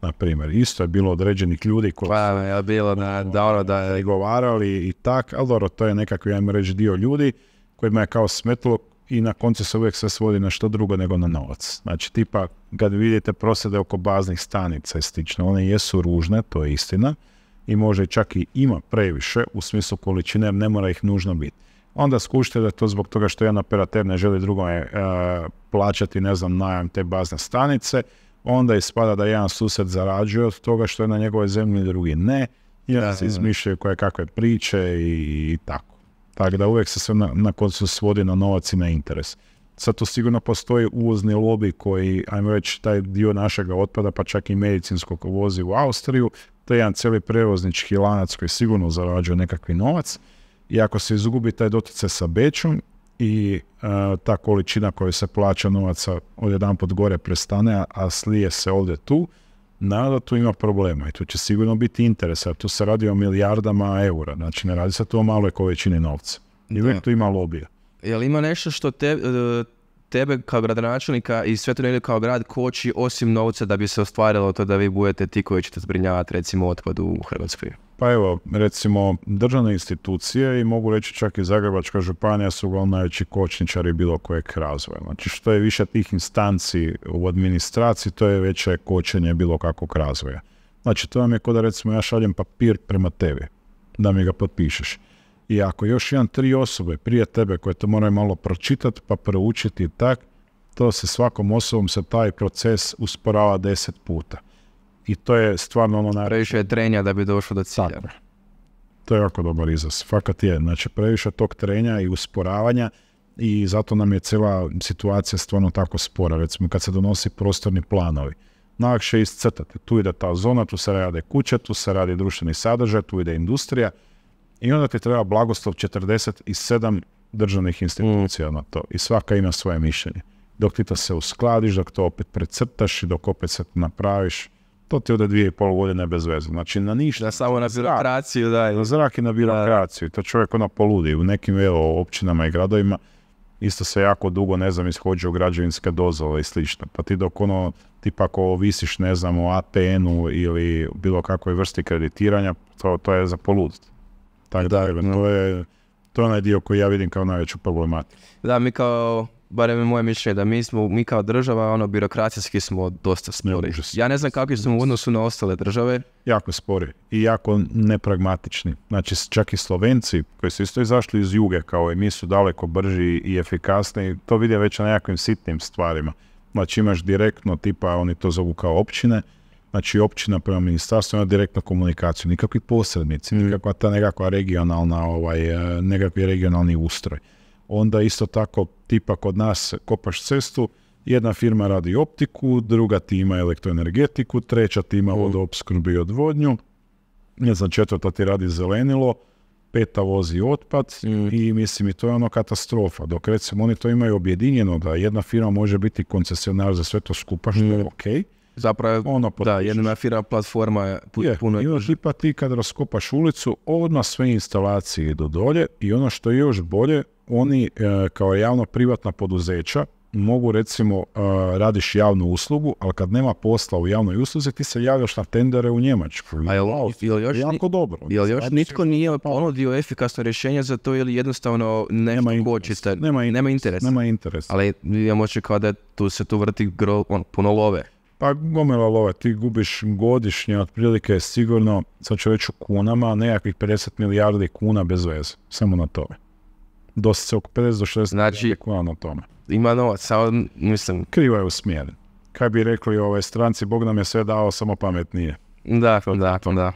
na primjer. Isto je bilo određenih ljudi koji pa, je bilo ovaj. da, ono, da govarali i tak, ali dobro, to je nekakvi, ajmo reći, dio ljudi kojima je kao smetlo i na koncu se uvijek sve svodi na što drugo nego na novac. Znači, tipa, kad vidite prosjede oko baznih stanica i slično, one jesu ružne, to je istina, i može čak i ima previše u smislu količine, ne mora ih nužno biti. Onda skušite da to zbog toga što jedan operater ne želi drugome e, plaćati, ne znam, najam te bazne stanice, onda ispada da jedan sused zarađuje od toga što je na njegovoj zemlji drugi ne, jer se izmišljaju koje kakve priče i, tako. Tako da uvijek se sve na, na koncu svodi na novac i na interes. Sad tu sigurno postoji uvozni lobby koji, ajmo reći, taj dio našega otpada, pa čak i medicinskog vozi u Austriju, to je jedan cijeli prevoznički lanac koji sigurno zarađuje nekakvi novac. I ako se izgubi taj dotice sa Bečom, i e, ta količina koja se plaća novaca odjedan pod gore prestane, a slije se ovdje tu, naravno da tu ima problema i tu će sigurno biti interes, interesa. Tu se radi o milijardama eura, znači ne radi se tu o maloj količini novca. I uvijek tu ima lobija. Jel ima nešto što te, e, tebe kao gradonačelnika i sve to kao grad koči osim novca da bi se ostvarilo to da vi budete ti koji ćete zbrinjavati recimo otpad u Hrvatskoj? Pa evo, recimo, državne institucije i mogu reći čak i Zagrebačka županija su uglavnom najveći kočničari bilo kojeg razvoja. Znači, što je više tih instanci u administraciji, to je veće kočenje bilo kakvog razvoja. Znači, to vam je kao da recimo ja šaljem papir prema tebi, da mi ga potpišeš. I ako još jedan tri osobe prije tebe koje to moraju malo pročitati pa proučiti i tak, to se svakom osobom se taj proces usporava deset puta i to je stvarno ono najveće. Previše je trenja da bi došlo do cilja. To je jako dobar izraz. Fakat je. Znači, previše tog trenja i usporavanja i zato nam je cijela situacija stvarno tako spora. Recimo, kad se donosi prostorni planovi, najlakše iscrtati. Tu ide ta zona, tu se rade kuće, tu se radi društveni sadržaj, tu ide industrija. I onda ti treba blagoslov 47 državnih institucija mm. na to. I svaka ima svoje mišljenje. Dok ti to se uskladiš, dok to opet precrtaš i dok opet se napraviš, to ti ode dvije i pol godine bez veze. Znači na ništa. Da, samo na birokraciju, da. Na zrak i na birokraciju. To čovjek ona poludi. U nekim evo, općinama i gradovima isto se jako dugo, ne znam, u građevinske dozvole i slično. Pa ti dok ono, tipa ako ovisiš, ne znam, u APN-u ili bilo kakvoj vrsti kreditiranja, to, je za poludit. Tako da, to je, to je onaj dio koji ja vidim kao najveću problematiku. Da, mi kao barem je moje mišljenje da mi smo, mi kao država, ono, birokracijski smo dosta spori. Ja ne znam kakvi smo u odnosu na ostale države. Jako spori i jako nepragmatični. Znači, čak i Slovenci, koji su isto izašli iz juge, kao i mi su daleko brži i efikasni, to vide već na nekakvim sitnim stvarima. Znači, imaš direktno, tipa, oni to zovu kao općine, znači općina prema ministarstvu ima direktnu komunikaciju, nikakvi posrednici, mm. nikakva ta nekakva regionalna, ovaj, eh, nekakvi regionalni ustroj onda isto tako tipa kod nas kopaš cestu, jedna firma radi optiku, druga ti ima elektroenergetiku, treća ti ima mhm. vodoopskrbu i odvodnju, ne znam, četvrta ti radi zelenilo, peta vozi otpad mhm. i mislim i to je ono katastrofa. Dok recimo oni to imaju objedinjeno da jedna firma može biti koncesionar za sve to skupa što je mhm. ok, zapravo ono da, jedna firma platforma pu, je, puno... Imaš pa ti kad raskopaš ulicu, odmah sve instalacije do dolje i ono što je još bolje, oni e, kao javno-privatna poduzeća mogu recimo e, radiš javnu uslugu, ali kad nema posla u javnoj usluzi ti se javljaš na tendere u Njemačku. A jako dobro. Jel još nitko nije ponudio efikasno rješenje za to ili jednostavno nema im nema, interes, interesa. Ali imamo ja kao da tu se tu vrti gro, on, puno love. Pa gomila lova, ti gubiš godišnje, otprilike sigurno, sad ću reći u kunama, nekakvih 50 milijardi kuna bez veze, samo na tome. Dosta se oko 50 do 60 znači, kuna na tome. Ima novac, samo mislim... Krivo je usmjeren. Kaj bi rekli ove stranci, Bog nam je sve dao, samo pametnije. Da, da, da.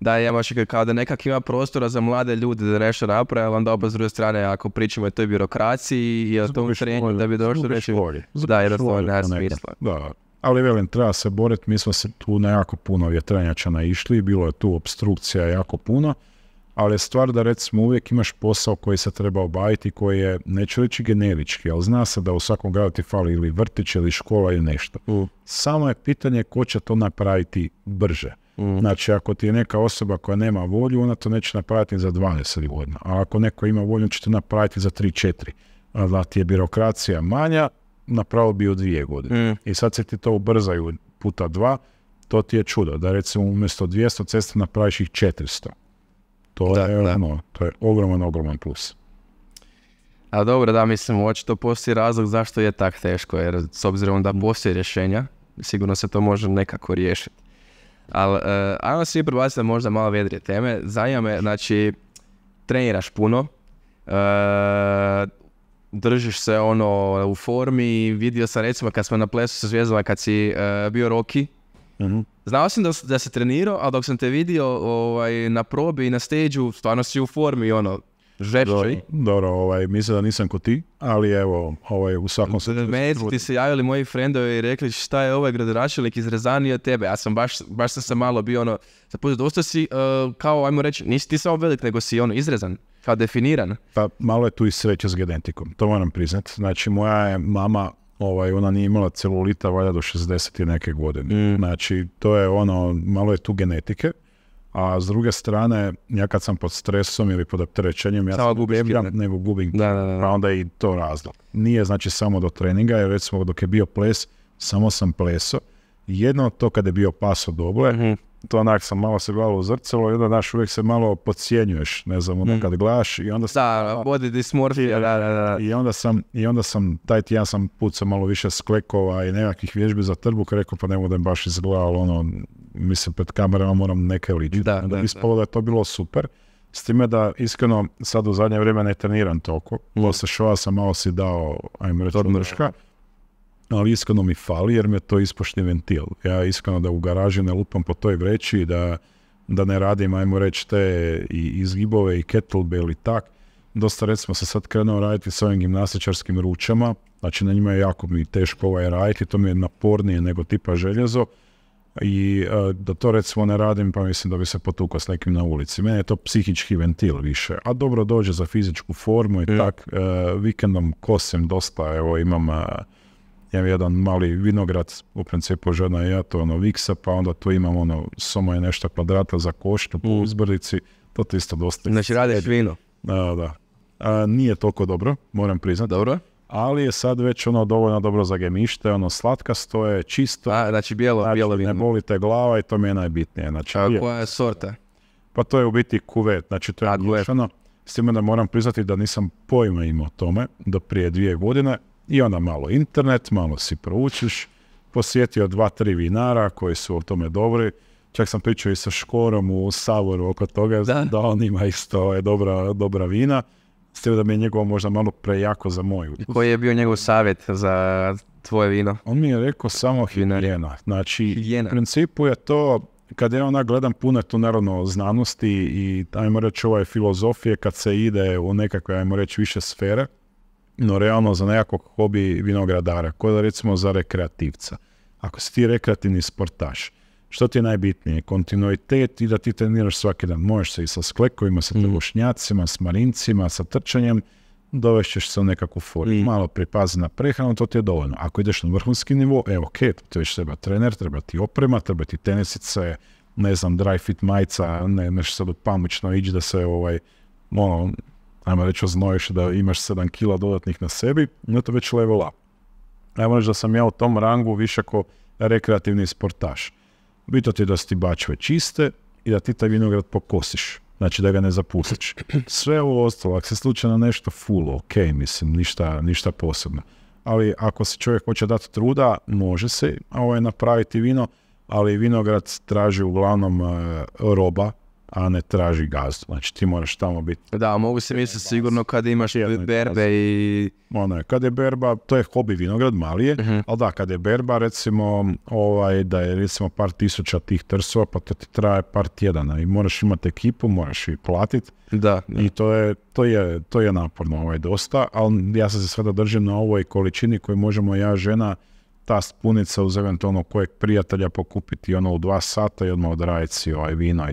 Da, ja baš kao da nekak ima prostora za mlade ljude da nešto naprave, ali onda opet s druge strane, ako pričamo o toj birokraciji i o tom trenju, da bi došlo reći... Da, jer to nema Da, ali velim, treba se boriti, mi smo se tu na jako puno vjetrenjača naišli, bilo je tu obstrukcija jako puno, ali je stvar da recimo uvijek imaš posao koji se treba obaviti, koji je, neću reći generički, ali zna se da u svakom gradu ti fali ili vrtić ili škola ili nešto. Mm. Samo je pitanje ko će to napraviti brže. Mm. Znači, ako ti je neka osoba koja nema volju, ona to neće napraviti za 12 godina. A ako neko ima volju, će to napraviti za 3-4. Da ti je birokracija manja, Napravo bi dvije godine. Mm. I sad se ti to ubrzaju puta dva, to ti je čudo. Da recimo umjesto 200 cesta napraviš ih 400. To, je, Ono, to je ogroman, ogroman plus. A dobro, da, mislim, očito postoji razlog zašto je tak teško, jer s obzirom da postoji rješenja, sigurno se to može nekako riješiti. Ali, uh, e, ajmo svi prebaciti možda malo vedrije teme. Zanima me, znači, treniraš puno, e, držiš se ono u formi. Vidio sam recimo kad smo na plesu sa zvijezdama kad si eh, bio Rocky. mm Znao sam da, da se trenirao, ali dok sam te vidio ovaj, na probi i na steđu, stvarno si u formi, ono, žešći. Dobro, ovaj, mislim da nisam ko ti, ali evo, ovaj, u svakom se... Medici ti se javili moji frendovi i rekli šta je ovaj gradonačelnik izrezani od tebe. Ja sam baš, baš sam, se malo bio ono, zapozio, dosta si, eh, kao ajmo reći, nisi ti samo velik, nego si ono izrezan kao definiran. Pa malo je tu i sreća s genetikom, to moram priznat. Znači moja je mama, ovaj, ona nije imala celulita valjda do 60 i neke godine. Mm. Znači to je ono, malo je tu genetike. A s druge strane, ja kad sam pod stresom ili pod opterećenjem, ja samo gubim ne? nego gubim da, da, da, Pa onda je i to razlog. Nije znači samo do treninga, jer recimo dok je bio ples, samo sam pleso. Jedno to kad je bio paso doble, mm to onak sam malo se gledalo u zrcalo i onda znaš uvijek se malo podcjenjuješ, ne znam, ono mm. kad gledaš i onda sam... Da, body dysmorphia, da, da, da. I onda sam, i onda sam taj tjedan sam pucao malo više sklekova i nekakvih vježbi za trbu, rekao pa ne budem baš izgledalo ono, mislim pred kamerama moram neke ličiti. Da, da, Ispalo da je to bilo super. S time da, iskreno, sad u zadnje vrijeme ne treniram toliko. Mm. se šova sam malo si dao, ajmo reći, ali iskreno mi fali jer me to ispošni ventil. Ja iskreno da u garaži ne lupam po toj vreći da, da ne radim, ajmo reći, te i izgibove i kettlebell i tak. Dosta recimo se sad krenuo raditi s ovim gimnastičarskim ručama, znači na njima je jako mi teško ovaj raditi, to mi je napornije nego tipa željezo i e, da to recimo ne radim pa mislim da bi se potukao s nekim na ulici. Mene je to psihički ventil više, a dobro dođe za fizičku formu i e. tak. E, vikendom kosim dosta, evo imam imam jedan mali vinograd, u principu žena i ja to ono viksa, pa onda tu imam ono samo je nešto kvadrata za košnju po mm. uzbrdici, to ti isto dosta. Znači je vino? Da, da. nije toliko dobro, moram priznati. Dobro. Ali je sad već ono dovoljno dobro za gemište, ono slatka stoje, čisto. znači bijelo, znači, bijelo vino. Ne bolite glava i to mi je najbitnije. Znači, A koja je sorta? Pa to je u biti kuvet, znači to je miješano. S time da moram priznati da nisam pojma imao tome do prije dvije godine. I onda malo internet, malo si proučiš, posjetio dva, tri vinara koji su o tome dobri. Čak sam pričao i sa Škorom u Savoru oko toga da, da on ima isto je ovaj, dobra, dobra vina. S da mi je njegov možda malo prejako za moju. Koji je bio njegov savjet za tvoje vino? On mi je rekao samo higijena. Znači, u principu je to, kad ja ona gledam puno tu naravno znanosti i ajmo reći ovaj filozofije kad se ide u nekakve ajmo reći više sfere, no realno za nekakvog hobi vinogradara, koji da recimo za rekreativca. Ako si ti rekreativni sportaš, što ti je najbitnije? Kontinuitet i da ti treniraš svaki dan. Možeš se i sa sklekovima, sa mm. trbušnjacima, s marincima, sa trčanjem, dovešćeš se u nekakvu formu. Mm. Malo pripazi na prehranu, to ti je dovoljno. Ako ideš na vrhunski nivo, evo, ok, ti već treba trener, treba ti oprema, treba ti tenisice, ne znam, dry fit majca, ne, nešto sad pamučno ići da se ovaj, ono, ajmo reći oznojiš da imaš 7 kila dodatnih na sebi, no to već level up. Ajmo reći da sam ja u tom rangu više ako rekreativni sportaš. Bito ti je da si ti bačve čiste i da ti taj vinograd pokosiš. Znači da ga ne zapustiš. Sve ovo ostalo, ako se na nešto full, ok, mislim, ništa, posebno. Ali ako se čovjek hoće dati truda, može se napraviti vino, ali vinograd traži uglavnom eh, roba a ne traži gazdu. Znači ti moraš tamo biti. Da, mogu se misliti sigurno kad imaš berbe i... Ono je, je berba, to je hobi vinograd, mali je, mhm. ali da, kad je berba, recimo, ovaj, da je recimo par tisuća tih trsova, pa to ti traje par tjedana i moraš imati ekipu, moraš i platiti. Da, I to je, naporno ovaj, dosta, ali ja sam se sada držim na ovoj količini koju možemo ja žena ta spunica uz eventualno kojeg prijatelja pokupiti ono u dva sata i odmah odraditi si ovaj vino i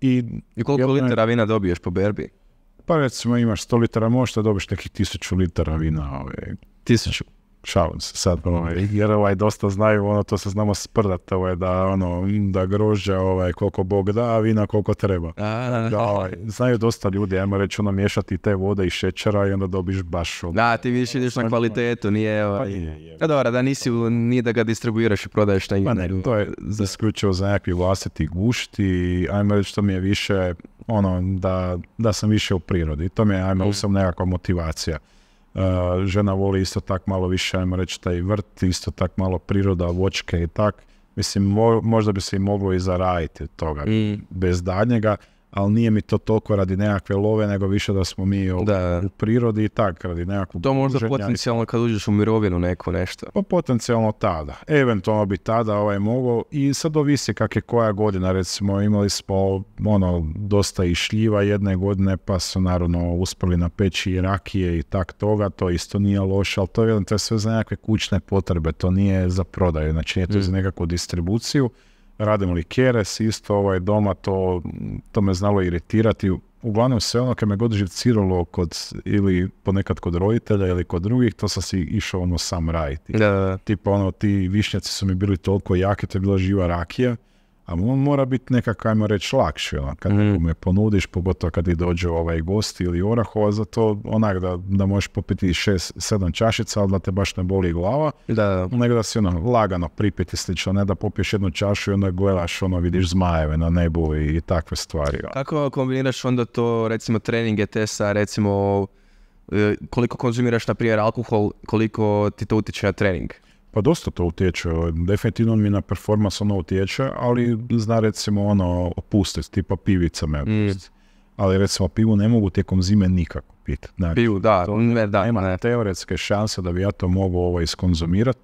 i, I koliko jedna... litara vina dobiješ po berbi? Pa recimo imaš 100 litara mošta, dobiješ nekih 1000 litara vina. Ove. Tisuću? šalim se sad, ono, ovaj, jer ovaj, dosta znaju, ono, to se znamo sprdat, ovaj, da, ono, da groža ovaj, koliko Bog da, a vina koliko treba. Da, ovaj, znaju dosta ljudi, ajmo reći, ono, miješati te vode i šećera i onda dobiš baš... Ovaj, da, ti više ideš na kvalitetu, nije, pa ovaj, pa dobra, da nisi, ni da ga distribuiraš i prodaješ na pa ne, to je za... isključivo za nekakvi vlastiti gušti, ajmo reći, to mi je više, ono, da, da sam više u prirodi, to mi je, ajmo, mm. nekakva motivacija. Eh, žena voli isto tak malo više, ajmo reći, taj vrt, isto tak malo priroda, vočke i tak. Mislim, možda bi se i moglo i zaraditi od toga, mm. bez daljnjega ali nije mi to toliko radi nekakve love, nego više da smo mi u, da. prirodi i tak, radi nekakvog To možda potencijalno kad uđeš u mirovinu neko nešto. Pa potencijalno tada. Eventualno bi tada ovaj mogao i sad ovisi kak je koja godina, recimo imali smo ono dosta i šljiva jedne godine, pa su naravno uspjeli na peći i rakije i tak toga, to isto nije loše, ali to je, to je sve za nekakve kućne potrebe, to nije za prodaju, znači nije to za mm. nekakvu distribuciju radim li keres, isto ovaj doma, to, to me znalo iritirati. Uglavnom sve ono kad me god živciralo kod, ili ponekad kod roditelja ili kod drugih, to sam si išao ono sam raditi. Tipo ono, ti višnjaci su mi bili toliko jaki, to je bila živa rakija on mora biti nekako, ajmo reći, lakši, ono, kad mm. me ponudiš, pogotovo kad i dođu ovaj gosti ili orahova, zato onak da, da možeš popiti šest, sedam čašica, ali da te baš ne boli glava, da. nego da si ono, lagano pripiti slično, ne da popiješ jednu čašu i onda gledaš, ono, vidiš zmajeve na nebu i, takve stvari. Ono. Kako kombiniraš onda to, recimo, treninge te sa, recimo, e, koliko konzumiraš, na primjer, alkohol, koliko ti to utječe na trening? Pa dosta to utječe, ovaj, definitivno mi na performans ono utječe, ali zna recimo ono opustiti, tipa pivica me mm. Ali recimo pivu ne mogu tijekom zime nikako piti. Znači, pivu, da, da. Nema teoretske šanse da bi ja to mogao ovaj, iskonzumirati.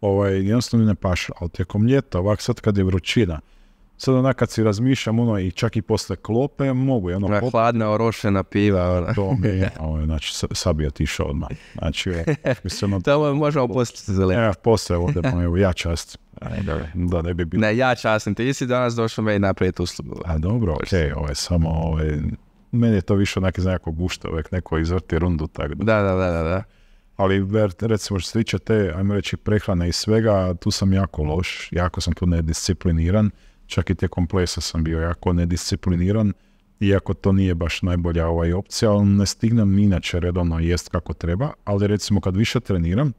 Ovaj, jednostavno mi ne paša, ali tijekom ljeta, ovak sad kad je vrućina, sad onda kad si razmišljam, ono, i čak i posle klope, mogu je ono... hladna orošena piva, ono. mi je, ono, znači, sad bi otišao odmah. Znači, mislim, to ono, možemo postati za e, poslije pa ja čast. Da, ne bi Ne, ja častim, ti si danas došao me i napraviti uslugu. A dobro, ok, je samo, ovaj, Meni je to više onak iz nekog gušta, uvijek neko izvrti rundu, tako da. Da, da, da, Ali recimo što se tiče te, ajmo reći, prehrane i svega, tu sam jako loš, jako sam tu nediscipliniran. Čak i tijekom plesa sam bio jako nediscipliniran, iako to nije baš najbolja ovaj opcija, ali ne stignem inače redovno jest kako treba, ali recimo kad više treniram,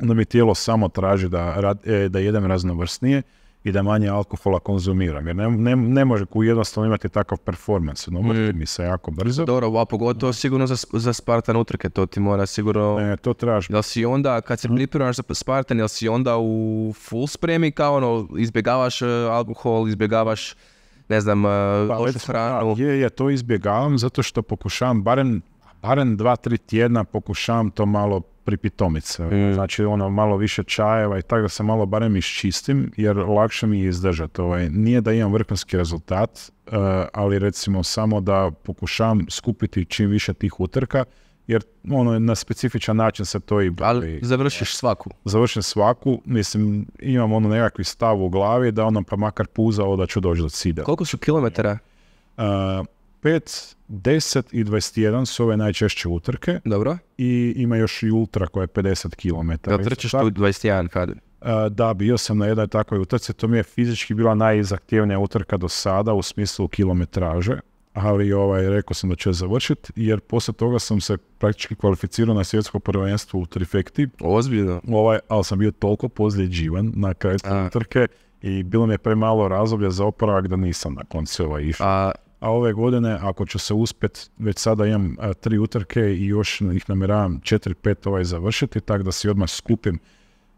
onda mi tijelo samo traži da, e, da jedem raznovrsnije, i da manje alkohola konzumiram. Jer ne, ne, ne može jednostavno imati takav performans, no mm. mi se jako brzo. Dobro, a pogotovo sigurno za, za Spartan utrke, to ti mora sigurno... E, to traži. Jel si onda, kad se mm. pripremaš za Spartan, jel si onda u full spremi kao ono, izbjegavaš e, alkohol, izbjegavaš ne znam, e, pa, je, to izbjegavam zato što pokušavam, barem, barem dva, tri tjedna pokušavam to malo pripitomice. Mm. Znači ono malo više čajeva i tako da se malo barem iščistim jer lakše mi je izdržati. Ovaj, nije da imam vrhunski rezultat, e, ali recimo samo da pokušam skupiti čim više tih utrka jer ono na specifičan način se to i... Ali završiš svaku. Završim svaku, mislim imam ono nekakvi stav u glavi da ono pa makar puzao da ću doći do cilja. Koliko su kilometara? E, pet 10 i 21 su ove najčešće utrke. Dobro. I ima još i ultra koja je 50 km. Da trčeš tu 21 kada? Da, bio sam na jednoj takvoj utrci. To mi je fizički bila najzahtjevnija utrka do sada u smislu kilometraže. Ali ovaj, rekao sam da će završiti, jer posle toga sam se praktički kvalificirao na svjetsko prvenstvo u trifekti. Ozbiljno. Ovaj, ali sam bio toliko pozljeđivan na kraju utrke i bilo mi je premalo razdoblja za oporavak da nisam na koncu ovaj išao. A a ove godine ako ću se uspjet, već sada imam e, tri utrke i još ih namjeravam 4-5 ovaj završiti, tako da si odmah skupim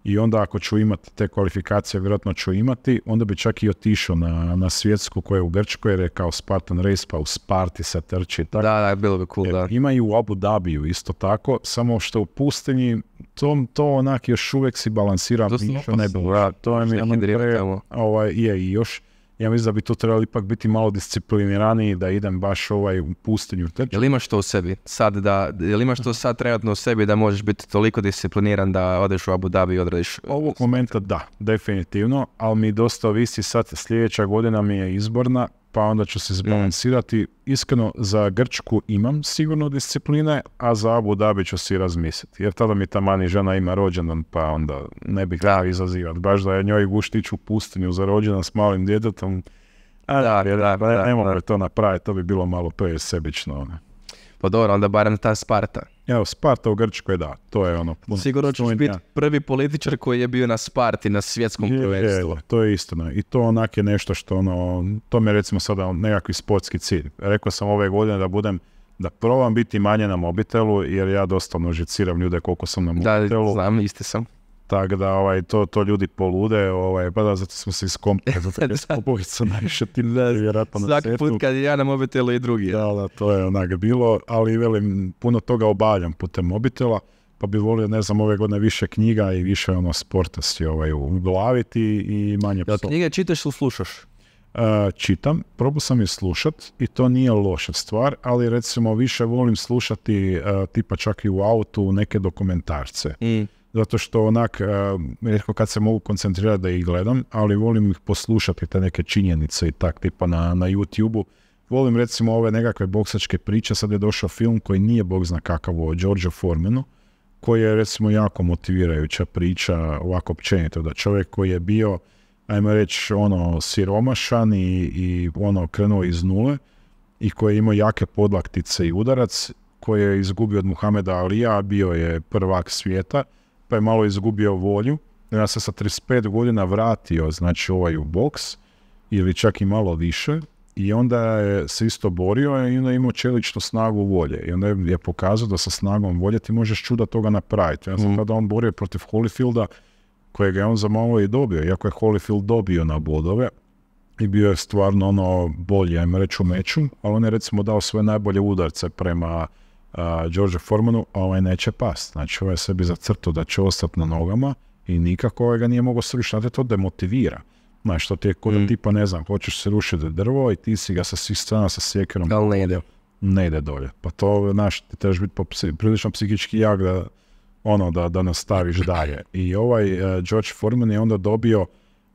i onda ako ću imati te kvalifikacije, vjerojatno ću imati, onda bi čak i otišao na, na svjetsku koja je u Grčkoj, jer je kao Spartan Race, pa u Sparti se trči. Tako. Da, da, bilo bi cool, e, da. Ima i u Abu Dhabiju isto tako, samo što u pustinji, to, to onak još uvijek si balansira. To, ne bilo. to je mi pre, ovaj, je i još ja mislim da bi to trebalo ipak biti malo discipliniraniji da idem baš ovaj u pustinju Jel imaš to u sebi sad da, jel imaš to sad trenutno u sebi da možeš biti toliko discipliniran da odeš u Abu Dhabi i odradiš? Ovog momenta da, definitivno, ali mi dosta ovisi sad sljedeća godina mi je izborna pa onda ću se mm. izbalansirati. Iskreno, za Grčku imam sigurno discipline, a za Abu Dhabi ću si razmisliti. Jer tada mi ta tamani žena ima rođendan, pa onda ne bih da izazivat. Baš da je njoj guštić u pustinju za rođendan s malim djetetom. A, da, da, e, ne, mogu to napraviti, to bi bilo malo presebično. Ono. Pa dobro, onda barem ta Sparta. Evo, Sparta u Grčkoj, da, to je ono. Sigurno ćeš biti prvi političar koji je bio na Sparti, na svjetskom prvenstvu. to je istina. I to onak je nešto što, ono, to mi je recimo sada nekakvi sportski cilj. Rekao sam ove godine da budem da probam biti manje na mobitelu, jer ja dosta množiciram ljude koliko sam na mobitelu. Da, znam, isti sam. Tako da ovaj, to, to ljudi polude, ovaj, pa da, zato smo se iskompili, e, zato je skupovica najviše ti vjerojatno na put kad ja na mobitelu i drugi. Da, da, to je onak bilo, ali velim, puno toga obavljam putem mobitela, pa bi volio, ne znam, ove godine više knjiga i više ono sporta si ovaj, uglaviti i manje psa. Ja, knjige čitaš ili slušaš? Uh, čitam, probao sam je slušat i to nije loša stvar, ali recimo više volim slušati e, tipa čak i u autu neke dokumentarce. Mm zato što onak, e, rijetko kad se mogu koncentrirati da ih gledam, ali volim ih poslušati, te neke činjenice i tak tipa na, na YouTube-u. Volim recimo ove nekakve boksačke priče, sad je došao film koji nije bog zna kakav o Giorgio Formanu, koji je recimo jako motivirajuća priča ovako općenito, da čovjek koji je bio, ajmo reći, ono, siromašan i, i ono, krenuo iz nule i koji je imao jake podlaktice i udarac, koji je izgubio od Muhameda Alija, bio je prvak svijeta, pa je malo izgubio volju. Ja se sa 35 godina vratio, znači ovaj u boks, ili čak i malo više, i onda je se isto borio i onda je imao čeličnu snagu volje. I onda je pokazao da sa snagom volje ti možeš čuda toga napraviti. Ja sam mhm. on borio protiv Holyfielda, kojega je on za malo i dobio, iako je Holyfield dobio na bodove i bio je stvarno ono bolje, ajmo reći, u meču, ali on je recimo dao svoje najbolje udarce prema George Formanu, a ovaj neće past. Znači ovaj je sebi zacrto da će ostati na nogama i nikako ovaj ga nije mogao srušiti. Znate, to demotivira. Znači, to ti je kod mm. tipa, ne znam, hoćeš se rušiti drvo i ti si ga sa svih strana sa sjekirom. Ali ne ide. Ne ide dolje. Pa to, znaš, ti trebaš biti prilično psihički jak da, ono, da, da nastaviš dalje. I ovaj e, George Foreman je onda dobio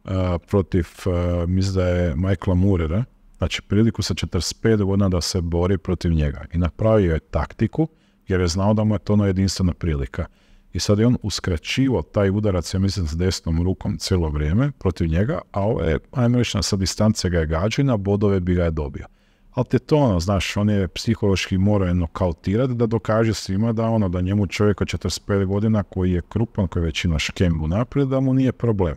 e, protiv, e, mislim da je Michaela Murera, znači priliku sa 45 godina da se bori protiv njega. I napravio je taktiku jer je znao da mu je to ono jedinstvena prilika. I sad je on uskraćivao taj udarac, ja mislim, s desnom rukom cijelo vrijeme protiv njega, a je ajmo reći, sa distance ga je gađao i na bodove bi ga je dobio. Ali te to ono, znaš, on je psihološki morao nokautirati da dokaže svima da ono, da njemu čovjek od 45 godina koji je krupan, koji je većina škembu naprijed, da mu nije problem.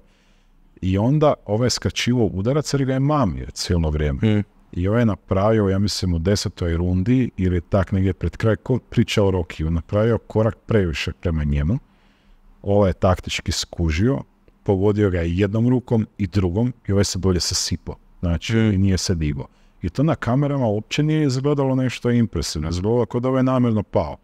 I onda ovaj je skačivo udarac jer ga je mamio cijelo vrijeme. Mm. I ovaj je napravio, ja mislim, u desetoj rundi ili tak negdje pred kraj, pričao Rokiju, napravio korak previše prema njemu. Ovo ovaj je taktički skužio, pogodio ga jednom rukom i drugom i ovaj se bolje sasipao. Znači, mm. nije se digao. I to na kamerama uopće nije izgledalo nešto impresivno. Izgledalo kao da ovaj je namjerno pao.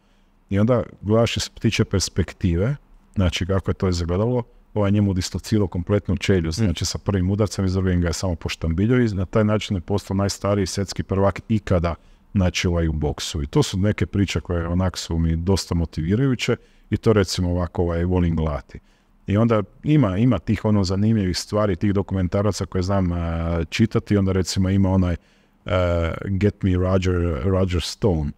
I onda gledaš iz ptiče perspektive, znači kako je to izgledalo, ovaj njemu dislocilo kompletnu čelju, mm. znači sa prvim udarcem i ga je samo štambilju i na taj način je postao najstariji svjetski prvak ikada znači ovaj u boksu. I to su neke priče koje onak su mi dosta motivirajuće i to recimo ovako ovaj, volim glati. I onda ima, ima tih ono zanimljivih stvari, tih dokumentaraca koje znam eh, čitati, onda recimo ima onaj eh, Get Me Roger, Roger Stone.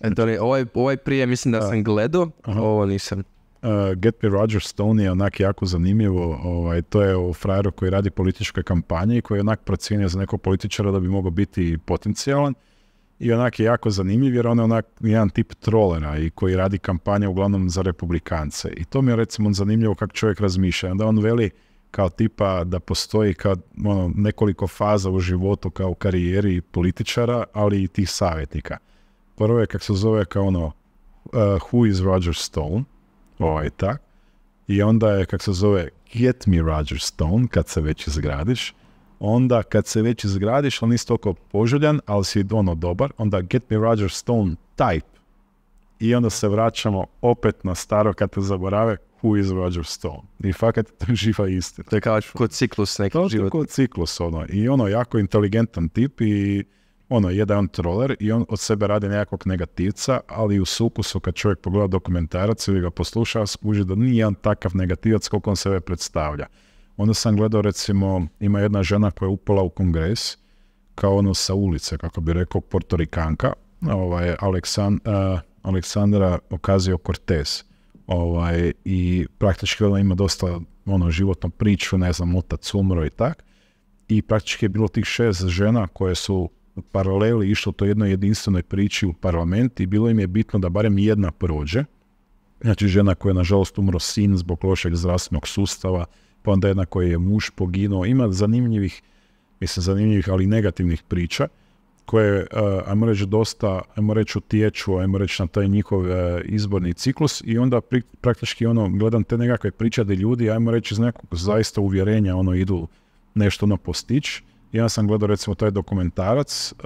E, ovaj, ovaj prije mislim da sam gledao, ovo nisam. Uh, Get Me Roger Stone je onak jako zanimljivo. Ovaj, to je u frajeru koji radi političke kampanje i koji je onak procijenio za nekog političara da bi mogao biti potencijalan. I onak je jako zanimljiv jer on je onak jedan tip trolera i koji radi kampanje uglavnom za republikance. I to mi je recimo zanimljivo kako čovjek razmišlja. Onda on veli kao tipa da postoji kao ono, nekoliko faza u životu kao karijeri političara, ali i tih savjetnika. Prvo je kako se zove kao ono uh, Who is Roger Stone? ovaj, tak. I onda je, kak se zove, Get Me Roger Stone, kad se već izgradiš. Onda kad se već izgradiš, on nisi toliko poželjan, ali si ono dobar, onda Get Me Roger Stone type. I onda se vraćamo opet na staro kad te zaborave who is Roger Stone. I fakat je živa istina. To je kao kod ciklus neki život. To je kod ciklus, ono. I ono, jako inteligentan tip i ono, jedan troler i on od sebe radi nekakvog negativca, ali u sukusu kad čovjek pogleda dokumentarac ili ga posluša, skuži da nije on takav negativac koliko on sebe predstavlja. Onda sam gledao recimo, ima jedna žena koja je upala u kongres, kao ono sa ulice, kako bi rekao, portorikanka, ovaj, Aleksan, e, Aleksandra Okazio cortez Ovaj, I praktički ona ima dosta ono, životnu priču, ne znam, otac umro i tak. I praktički je bilo tih šest žena koje su paraleli išlo to jednoj jedinstvenoj priči u parlament i bilo im je bitno da barem jedna prođe. Znači žena koja je nažalost umro sin zbog lošeg zdravstvenog sustava, pa onda jedna koja je muž poginuo. Ima zanimljivih, mislim zanimljivih, ali negativnih priča koje, e, ajmo reći, dosta, ajmo reći, utječu, ajmo reći, na taj njihov e, izborni ciklus i onda praktički, ono, gledam te nekakve priče ljudi, ajmo reći, iz nekog zaista uvjerenja, ono, idu nešto, ono, postići ja sam gledao recimo taj dokumentarac e,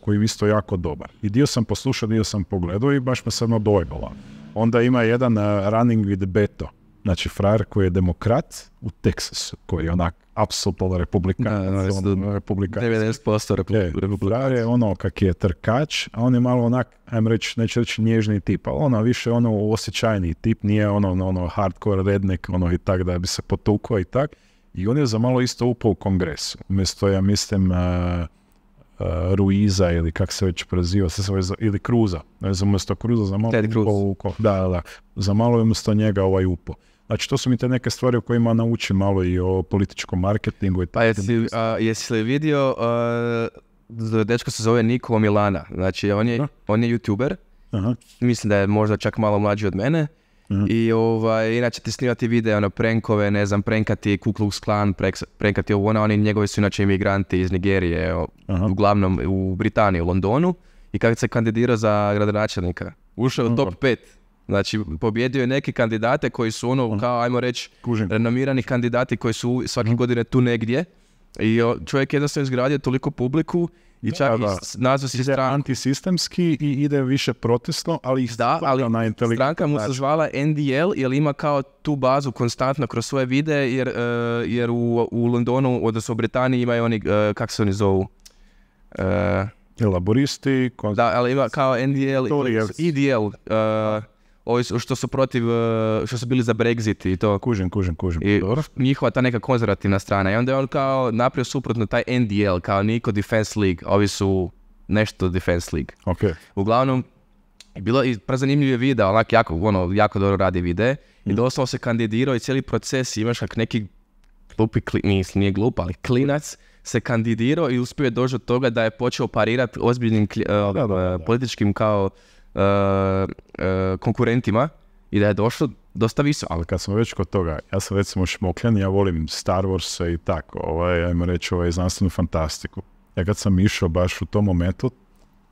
koji je isto jako dobar. I dio sam poslušao, dio sam pogledao i baš me samo nadojbalo. Onda ima jedan e, Running with Beto, znači frajer koji je demokrat u Teksasu, koji je onak apsolutno republikan. 90% republikan. je ono kak je trkač, a on je malo onak, ajmo reći, neću reći nježni tip, ali ono više ono osjećajni tip, nije ono, ono, ono hardcore rednik, ono i tak da bi se potukao i tak. I on je za malo isto upao u kongresu. Umjesto, ja mislim, e, e, Ruiza ili kak se već proziva, ili Kruza. znam, umjesto Kruza za malo upao u da, da, da, Za malo je umjesto njega ovaj upao. Znači, to su mi te neke stvari o kojima naučim malo i o političkom marketingu. I pa jesi, a, li vidio, dečko se zove Nikola Milana. Znači, on je, on je youtuber. Mislim da je možda čak malo mlađi od mene. Mhm. I ovaj, inače ti snimati video ono, prenkove, ne znam, prenkati Ku Klux Klan, prenkati ovo, ono, oni njegovi su inače imigranti iz Nigerije, uglavnom u Britaniji, u Londonu. I kad se kandidirao za gradonačelnika, ušao u top 5. Znači, pobjedio je neke kandidate koji su ono, kao, ajmo reći, renomirani kandidati koji su svake godine tu negdje. I čovjek jednostavno izgradio toliku publiku i čak da, antisistemski i ide više protestno, ali ih da, ali na stranka mu se zvala NDL jer ima kao tu bazu konstantno kroz svoje videe jer, uh, jer u, u Londonu, odnosno u Britaniji imaju oni, uh, kak se oni zovu? Uh, e, Laboristi, Da, ali ima kao NDL EDL. Uh, ovi što su protiv, e, što su bili za Brexit i to. Kužim, kužim, kužim. I njihova ta neka konzervativna strana. I onda je on kao napravio suprotno taj NDL, kao Niko Defense League, ovi su nešto Defense League. Uglavnom, bilo i prezanimljiv je video, onak jako, ono, jako dobro radi vide. I mm. doslovno se kandidirao i cijeli proces imaš kak neki glupi, mislim, nije glup, ali klinac se kandidirao i uspio je doći do toga da je počeo parirati ozbiljnim e, e, političkim kao Eh, eh, konkurentima i da je došlo dosta visoko. Ali kad smo već kod toga, ja sam recimo šmokljan, ja volim Star Wars i tako, ovaj, ajmo reći ovaj, znanstvenu fantastiku. Ja kad sam išao baš u tom momentu,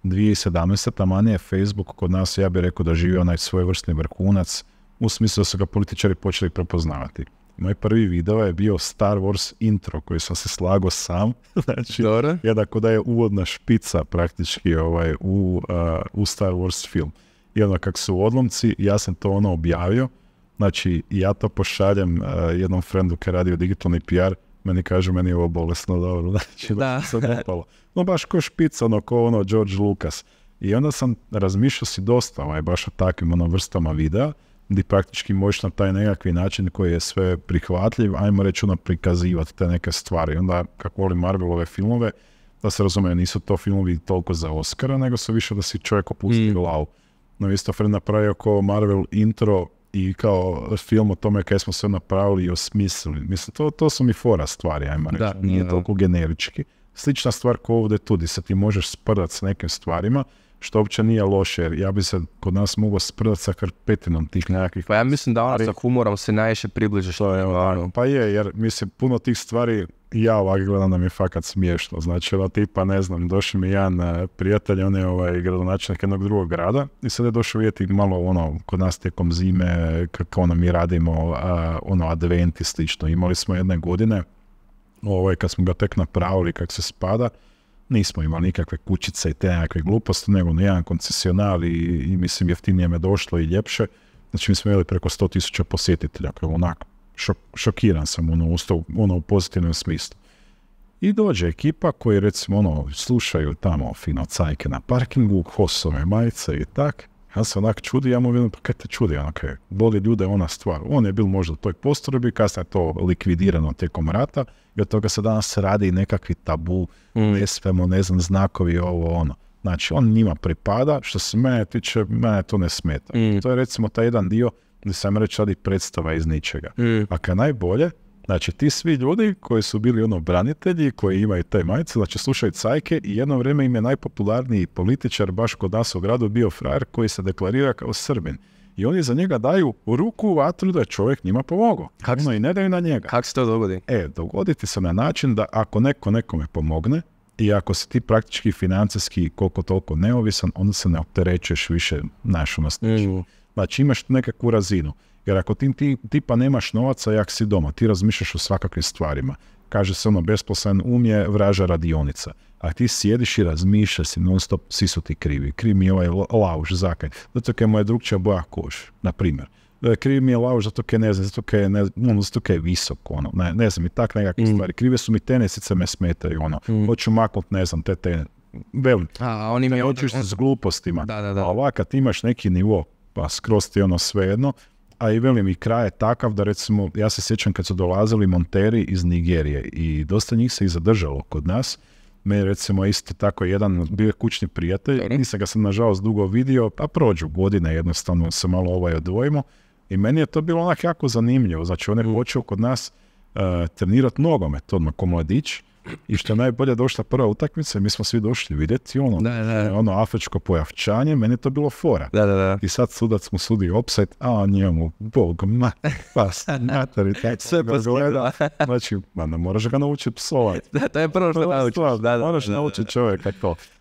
2017. taman je Facebook kod nas, ja bih rekao da živi onaj svojevrsni vrhunac, u smislu da su ga političari počeli prepoznavati. Moj prvi video je bio Star Wars intro koji sam se slago sam. Znači, Dobre. jednako da je uvodna špica praktički ovaj, u, Star Wars film. I onda kak su odlomci, ja sam to ono objavio. Znači, ja to pošaljem jednom friendu koji radi digitalni PR, meni kaže, meni je ovo bolesno dobro, znači da. upalo. No baš ko špica, ono ko ono George Lucas. I onda sam razmišljao si dosta ovaj, baš o takvim ono, vrstama videa Di praktički možeš na taj nekakvi način koji je sve prihvatljiv, ajmo reći ono prikazivati te neke stvari. Onda, kako volim Marvelove filmove, da se razumije, nisu to filmovi toliko za Oscara, nego su više da si čovjek opusti mm. glavu. No isto Fred napravio ko Marvel intro i kao film o tome kaj smo sve napravili i osmislili. Mislim, to, to su mi fora stvari, ajmo reći. Da, ono, Nije toliko generički. Slična stvar ko ovdje tu, di se ti možeš sprdati s nekim stvarima, što uopće nije loše, jer ja bi se kod nas mogao sprdati sa krpetinom tih nekakvih... Pa ja mislim da ono sa humorom se najviše približe što je, ono, pa je, jer mislim, puno tih stvari ja ovak gledam da mi je fakat smiješno. Znači, evo ono tipa, ne znam, došao mi jedan e, prijatelj, on je ovaj, gradonačelnik jednog drugog grada i sad je došao vidjeti malo ono, kod nas tijekom zime, kako ono mi radimo, e, ono, advent slično. Imali smo jedne godine, ovaj, kad smo ga tek napravili, kako se spada, nismo imali nikakve kućice i te nekakve gluposti, nego na jedan koncesionar i, i mislim jeftinije me došlo i ljepše. Znači mi smo imali preko 100.000 posjetitelja, kao onak, šokiran sam ono, ono u pozitivnom smislu. I dođe ekipa koji recimo ono, slušaju tamo fino cajke na parkingu, hosove majice i tak, ja se onak čudi, ja mu vidim, pa kaj te čudi, onak, boli ljude ona stvar. On je bil možda u toj postrojbi, kasnije je to likvidirano tijekom rata i od toga se danas radi nekakvi tabu, mm. ne svemo, ne znam, znakovi, ovo, ono. Znači, on njima pripada, što se mene tiče, mene to ne smeta. Mm. To je recimo taj jedan dio gdje sam reći radi predstava iz ničega. Mm. A kaj najbolje, Znači, ti svi ljudi koji su bili ono branitelji, koji imaju te majice, znači slušaju cajke i jedno vrijeme im je najpopularniji političar baš kod nas u gradu bio frajer koji se deklarira kao Srbin. I oni za njega daju ruku u vatru da je čovjek njima pomogao. Kako i ne daju na njega. Kako se to dogodi? E, dogoditi se na način da ako neko nekome pomogne, i ako si ti praktički financijski koliko toliko neovisan, onda se ne opterećeš više našom ono, mm. Znači imaš nekakvu razinu. Jer ako ti, tipa nemaš novaca, jak si doma, ti razmišljaš o svakakvim stvarima. Kaže se ono, besposlen um je vraža radionica. A ti sjediš i razmišljaš si non stop, svi su ti krivi. Krivi mi je ovaj lauž, zakaj? Zato kaj mu je drugčija boja kož, na primjer. E, krivi mi je lauž zato kaj ne znam, zato kaj, ono, je visok, ono, ne, znam, i tak nekakve mm. stvari. Krive su mi sice me smetaju, ono, mm. hoću maknut, ne znam, te, tene. velim. A, oni mi je... s glupostima. Da, da, A ti imaš neki nivo, pa skroz ti ono svejedno, a i velim i kraj je takav da recimo, ja se sjećam kad su dolazili monteri iz Nigerije i dosta njih se i zadržalo kod nas. Me recimo isto tako jedan bio je kućni prijatelj, nisam ga sam nažalost dugo vidio, pa prođu godine jednostavno se malo ovaj odvojimo. I meni je to bilo onak jako zanimljivo, znači on je mm. počeo kod nas uh, eh, trenirati nogomet odmah ko mladić i što je najbolje došla prva utakmica, mi smo svi došli vidjeti ono, da, da. E, ono afričko pojavčanje, meni je to bilo fora. Da, da, da. I sad sudac mu sudi opset, a njemu, bog, ma, pas, sve Znači, ne moraš ga naučiti psovati. Da, to je prvo što naučiš. Da, da, moraš naučiti čovjeka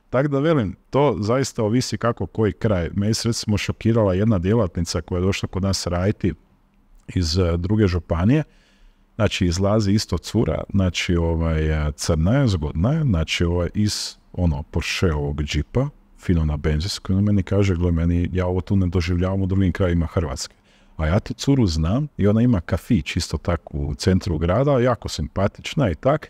Tako da velim, to zaista ovisi kako koji kraj. Me je recimo šokirala jedna djelatnica koja je došla kod nas raditi iz e, druge županije Znači, izlazi isto cura, znači, ovaj, e, crna je, zgodna je, znači, ovaj, iz, ono, Porsche ovog džipa, fino na benzinskoj, ona meni kaže, gle, meni, ja ovo tu ne doživljavam u drugim krajima Hrvatske. A ja tu curu znam i ona ima kafić isto tako u centru grada, jako simpatična i tak.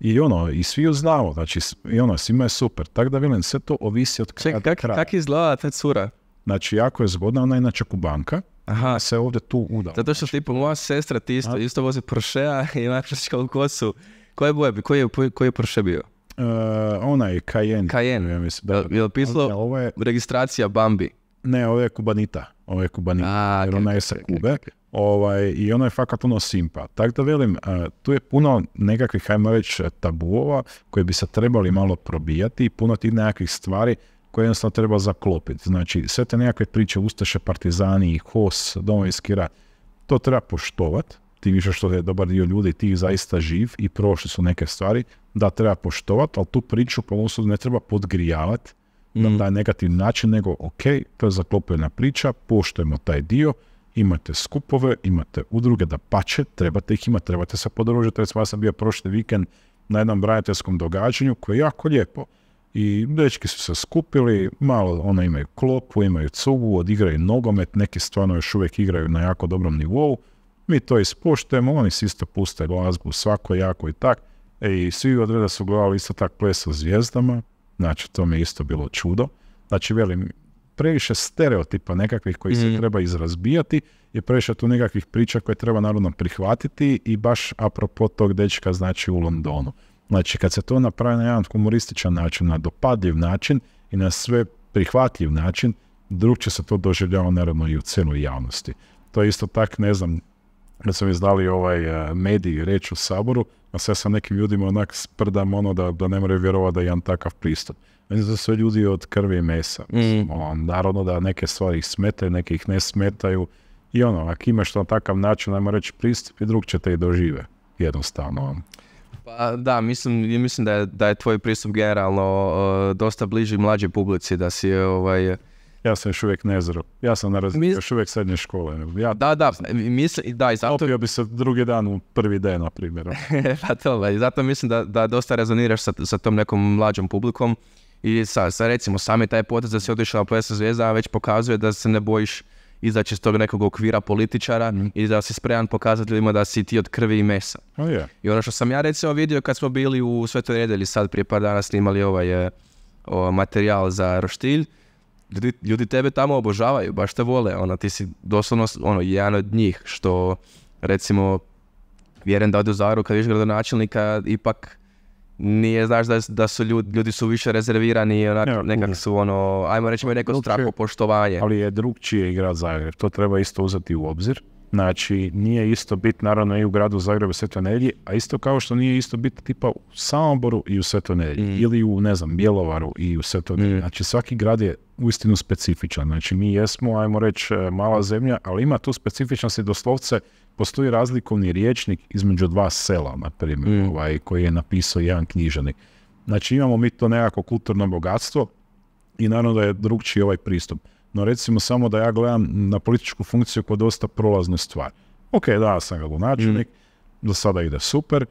I ono, i svi ju znamo, znači, i ono, svima je super. Tako da, velim, sve to ovisi od kraja. Čekaj, kak, kak izgleda ta cura? Znači, jako je zgodna, ona je inače kubanka, Aha. se ovdje tu udala. Zato što znači- tipa moja sestra ti isto, isto vozi Porschea i napraviš kao kosu. Koje boje, koji je, koji je Porsche bio? Uh, e, onaj Cayenne. Cayenne. Ja mislim, da, je, pisalo ovo registracija Bambi? Ne, ovo je Kubanita. Ovo je Kubanita, A, jer ona je sa okay, Kube. Ovaj, I ona je fakat ono simpa. Tako da velim, e, tu je puno nekakvih, hajmo reći, tabuova koje bi se trebali malo probijati i puno tih nekakvih stvari koje jednostavno treba zaklopiti. Znači, sve te nekakve priče Ustaše, Partizani, HOS, Domovinski rat, to treba poštovat. ti više što je dobar dio ljudi, ti ih zaista živ i prošli su neke stvari, da treba poštovat, ali tu priču po ne treba podgrijavati na mm. taj negativni način, nego ok, to je zaklopljena priča, poštojemo taj dio, imate skupove, imate udruge, da pače, trebate ih imati, trebate se podružiti. Recimo, ja sam bio prošli vikend na jednom braniteljskom događanju koje je jako lijepo. I dečki su se skupili, malo ono imaju klopu, imaju cugu, odigraju nogomet, neki stvarno još uvijek igraju na jako dobrom nivou. Mi to ispuštujemo, oni se isto puste glazbu svako jako i tak. E, I svi odreda su gledali isto tak ples sa zvijezdama, znači to mi je isto bilo čudo. Znači velim, previše stereotipa nekakvih koji mm. se treba izrazbijati je previše tu nekakvih priča koje treba narodno prihvatiti i baš apropo tog dečka znači u Londonu. Znači, kad se to napravi na jedan humorističan način, na dopadljiv način i na sve prihvatljiv način, drug će se to doživljava naravno i u cijeloj javnosti. To je isto tak, ne znam, kad sam izdali ovaj e, mediji reći reč u Saboru, a sve sa nekim ljudima onak sprdam ono da, da ne moraju vjerovati da je jedan takav pristup. Meni su sve ljudi od krvi i mesa. Mm. Ono, naravno da neke stvari ih smetaju, neke ih ne smetaju. I ono, ako imaš na takav način, ajmo reći pristup i drug će te i dožive. Jednostavno. Ono. Pa da, mislim, mislim da, je, da je tvoj pristup generalno dosta bliži mlađoj publici, da si ovaj... Ja sam još uvijek nezro. Ja sam na razini još uvijek srednje škole. Ja... Da, da, mislim... da i zato... Opio bi se drugi dan u prvi den, na primjer. pa to, ovaj, i zato mislim da, da dosta rezoniraš sa, sa tom nekom mlađom publikom i sa, sa recimo sami taj potez da si otišao na Plesa zvijezda već pokazuje da se ne bojiš izaći iz tog nekog okvira političara mhm. i da si spreman ljudima da si ti od krvi i mesa. Oh, yeah. I ono što sam ja recimo vidio kad smo bili u Svetoj Nedelji sad prije par dana snimali ovaj e, o, materijal za roštilj, ljudi, tebe tamo obožavaju, baš te vole, ona ti si doslovno ono, jedan od njih, što recimo vjerujem da ovdje u Zagrebu kad viš gradonačelnika ipak nije, znaš, da, da su ljudi, ljudi su više rezervirani onak, ja, nekak su ono, ajmo reći imaju neko poštovanje Ali je drugčije igra Zagreb, to treba isto uzeti u obzir. Znači, nije isto bit naravno i u gradu Zagrebu Svetoj Nelji, a isto kao što nije isto bit tipa u Samoboru i u Svetoj mm. ili u, ne znam, Bjelovaru i u Svetoj Mm. Znači, svaki grad je uistinu specifičan. Znači, mi jesmo, ajmo reći, e, mala zemlja, ali ima tu specifičnosti doslovce postoji razlikovni riječnik između dva sela, na primjer, mm. ovaj, koji je napisao jedan knjižanik. Znači, imamo mi to nekako kulturno bogatstvo i naravno da je drugčiji ovaj pristup. No recimo samo da ja gledam na političku funkciju kao dosta prolaznu stvar. Ok, da, sam gradonačelnik, mm. do sada ide super,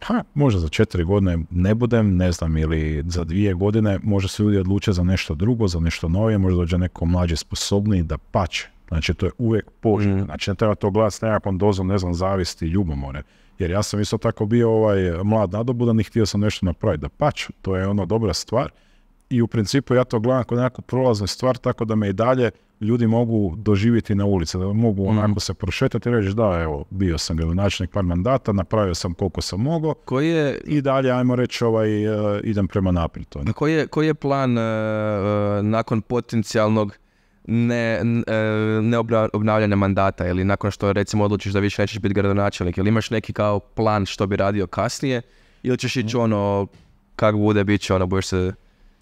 ha, možda za četiri godine ne budem, ne znam, ili za dvije godine, možda se ljudi odluče za nešto drugo, za nešto novije, možda dođe neko mlađe sposobniji da pače. Znači, to je uvijek poželjno. Mm. Znači, ne treba to gledati s nekakvom dozom, ne znam, zavisti i ljubomore. Jer ja sam isto tako bio ovaj mlad nadobudan i htio sam nešto napraviti. Da pač, to je ono dobra stvar i u principu ja to gledam kao nekakvu prolaznu stvar, tako da me i dalje ljudi mogu doživjeti na ulici, da mogu mhm. onako se prošetati i reći da, evo, bio sam gradonačelnik par mandata, napravio sam koliko sam mogao koji je, i dalje, ajmo reći, ovaj, e, idem prema naprijed. Koji je, koji je plan e, e, nakon potencijalnog ne, obnavljanja mandata ili nakon što recimo odlučiš da više nećeš biti gradonačelnik ili imaš neki kao plan što bi radio kasnije ili ćeš ići mhm. ono kako bude bit će ono budeš se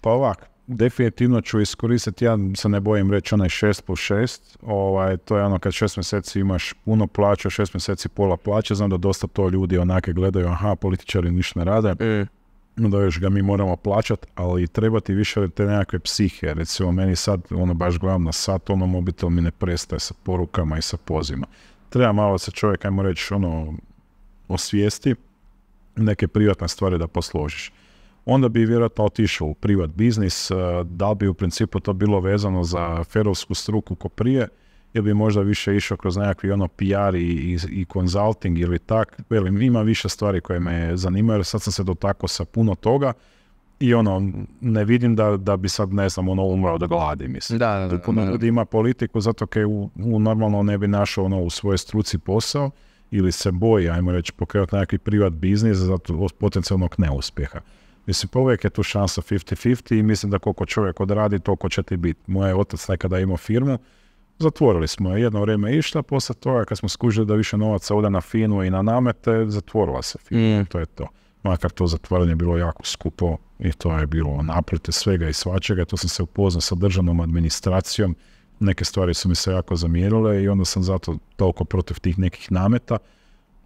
pa ovak, definitivno ću iskoristiti, ja se ne bojim reći onaj 6 plus 6, ovaj, to je ono kad šest mjeseci imaš puno plaća, šest mjeseci pola plaća, znam da dosta to ljudi onake gledaju, aha, političari ništa ne rade, e. da još ga mi moramo plaćat, ali treba ti više te nekakve psihe, recimo meni sad, ono baš gledam na sat, ono mobitel mi ne prestaje sa porukama i sa pozima. Treba malo se čovjek, ajmo reći, ono, osvijesti neke privatne stvari da posložiš onda bi vjerojatno otišao u privat biznis, eh, da bi u principu to bilo vezano za ferovsku struku ko prije, ili bi možda više išao kroz nekakvi ono PR i, i, consulting ili tak, velim, ima više stvari koje me zanimaju, jer sad sam se dotakao sa puno toga, i ono, ne vidim da, da bi sad, ne znam, ono, umrao da gladi, mislim. Da, da, da Puno ljudi ima politiku zato kaj u, normalno ne bi našao ono u svojoj struci posao ili se boji, ajmo reći, pokrenuti nekakvi privat biznis zato potencijalnog neuspjeha. Mislim, pa uvijek je tu šansa 50-50 i mislim da koliko čovjek odradi, toliko će ti biti. Moj otac nekada imao firmu, zatvorili smo je. Jedno vrijeme išla, poslije toga kad smo skužili da više novaca ode na finu i na namete, zatvorila se firma. Mm. To je to. Makar to zatvaranje bilo jako skupo i to je bilo naprete svega i svačega. To sam se upoznao sa državnom administracijom. Neke stvari su mi se jako zamjerile i onda sam zato toliko protiv tih nekih nameta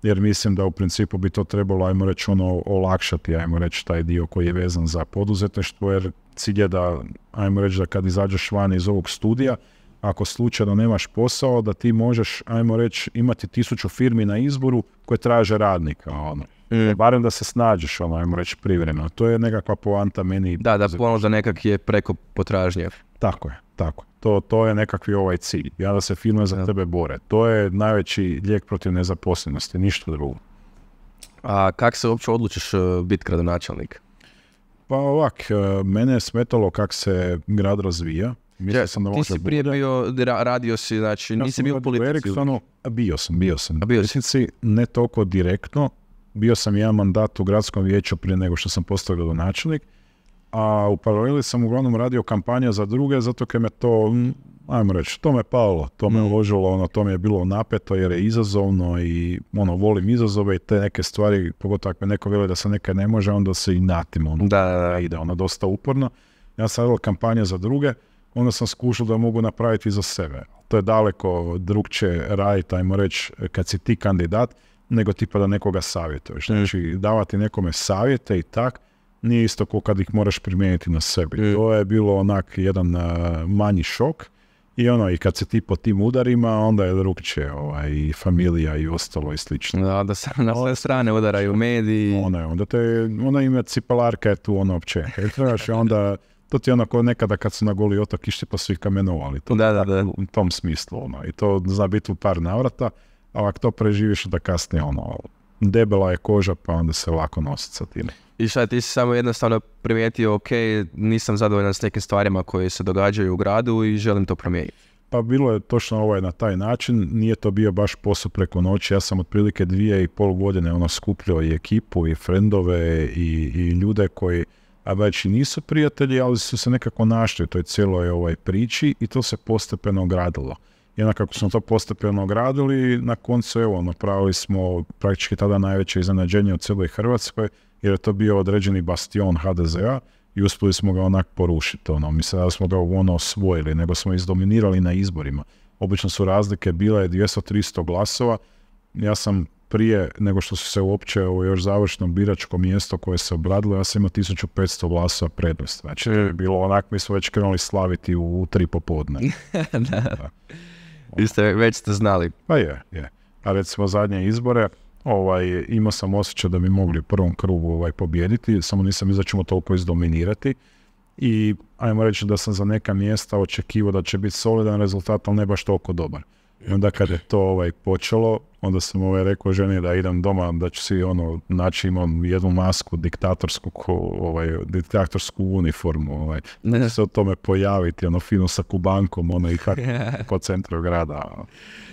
jer mislim da u principu bi to trebalo, ajmo reći, ono, olakšati, ajmo reći, taj dio koji je vezan za poduzetništvo, jer cilj je da, ajmo reći, da kad izađeš van iz ovog studija, ako slučajno nemaš posao, da ti možeš, ajmo reći, imati tisuću firmi na izboru koje traže radnika, ono. Mm. Barem da se snađeš, ono, ajmo reći, privremeno. To je nekakva poanta meni... Da, da ponuda nekak je preko potražnje. Tako je, tako je to, to je nekakvi ovaj cilj. Ja da se firme za tebe bore. To je najveći lijek protiv nezaposlenosti, ništa drugo. A kak se uopće odlučiš e, biti gradonačelnik? Pa ovak, e, mene je smetalo kako se grad razvija. Mislim sam da ti si prije bio, radio si, znači ja nisi bio u bio sam, bio sam. A bio ne toliko direktno. Bio sam jedan mandat u gradskom vijeću prije nego što sam postao gradonačelnik a u paraleli sam uglavnom radio kampanje za druge, zato kad me to, ajmo reći, to me palo, to me mm. uložilo, ono, to mi je bilo napeto jer je izazovno i ono, volim izazove i te neke stvari, pogotovo ako me neko veli da se neke ne može, onda se i natim, ono, da, da. ide ono dosta uporno. Ja sam radio kampanja za druge, onda sam skušao da mogu napraviti za sebe. To je daleko drugče raditi, ajmo reći, kad si ti kandidat, nego tipa da nekoga savjetuješ. Mm. Znači, davati nekome savjete i tak, nije isto ko kad ih moraš primijeniti na sebi. E. To je bilo onak jedan manji šok i ono i kad se ti po tim udarima onda je drugčije ovaj, i familija i ostalo i slično. Da, da se na sve strane udaraju mediji. Ona onda te, ona ima cipelarka je tu ono opće. onda, to ti je onako nekada kad su na goli otok išli pa svi kamenovali. To, da, da, da. U tom smislu ono. I to zna biti u par navrata, ali ako to preživiš da kasnije ono, debela je koža pa onda se lako nosi sa tim i šta ti si samo jednostavno primijetio, ok, nisam zadovoljan s nekim stvarima koje se događaju u gradu i želim to promijeniti. Pa bilo je točno ovaj na taj način, nije to bio baš posao preko noći, ja sam otprilike dvije i pol godine ono skupljao i ekipu i frendove i, i ljude koji a već i nisu prijatelji, ali su se nekako našli u toj cijeloj ovaj priči i to se postepeno gradilo. Jednako, kako smo to postepeno gradili, na koncu evo, napravili smo praktički tada najveće iznenađenje u cijeloj Hrvatskoj, jer je to bio određeni bastion HDZ-a i uspjeli smo ga onak porušiti. Ono. Mislim da smo ga ono osvojili, nego smo izdominirali na izborima. Obično su razlike bile 200-300 glasova. Ja sam prije nego što su se uopće u još završnom biračko mjesto koje se obradilo, ja sam imao 1500 glasova prednost. Znači, bilo onak, mi smo već krenuli slaviti u, tri popodne. da. Vi ste, već ste znali. Pa je, je. A recimo zadnje izbore, ovaj, imao sam osjećaj da bi mogli u prvom krugu ovaj, pobijediti, samo nisam mislio da ćemo toliko izdominirati. I ajmo reći da sam za neka mjesta očekivao da će biti solidan rezultat, ali ne baš toliko dobar. I onda kad je to ovaj, počelo, onda sam ovaj, rekao ženi da idem doma, da ću si ono, naći imam jednu masku diktatorsku, ko, ovaj, diktatorsku uniformu, ovaj, ne. se o tome pojaviti, ono, fino sa kubankom, ono, i kako, po centru grada. Ono.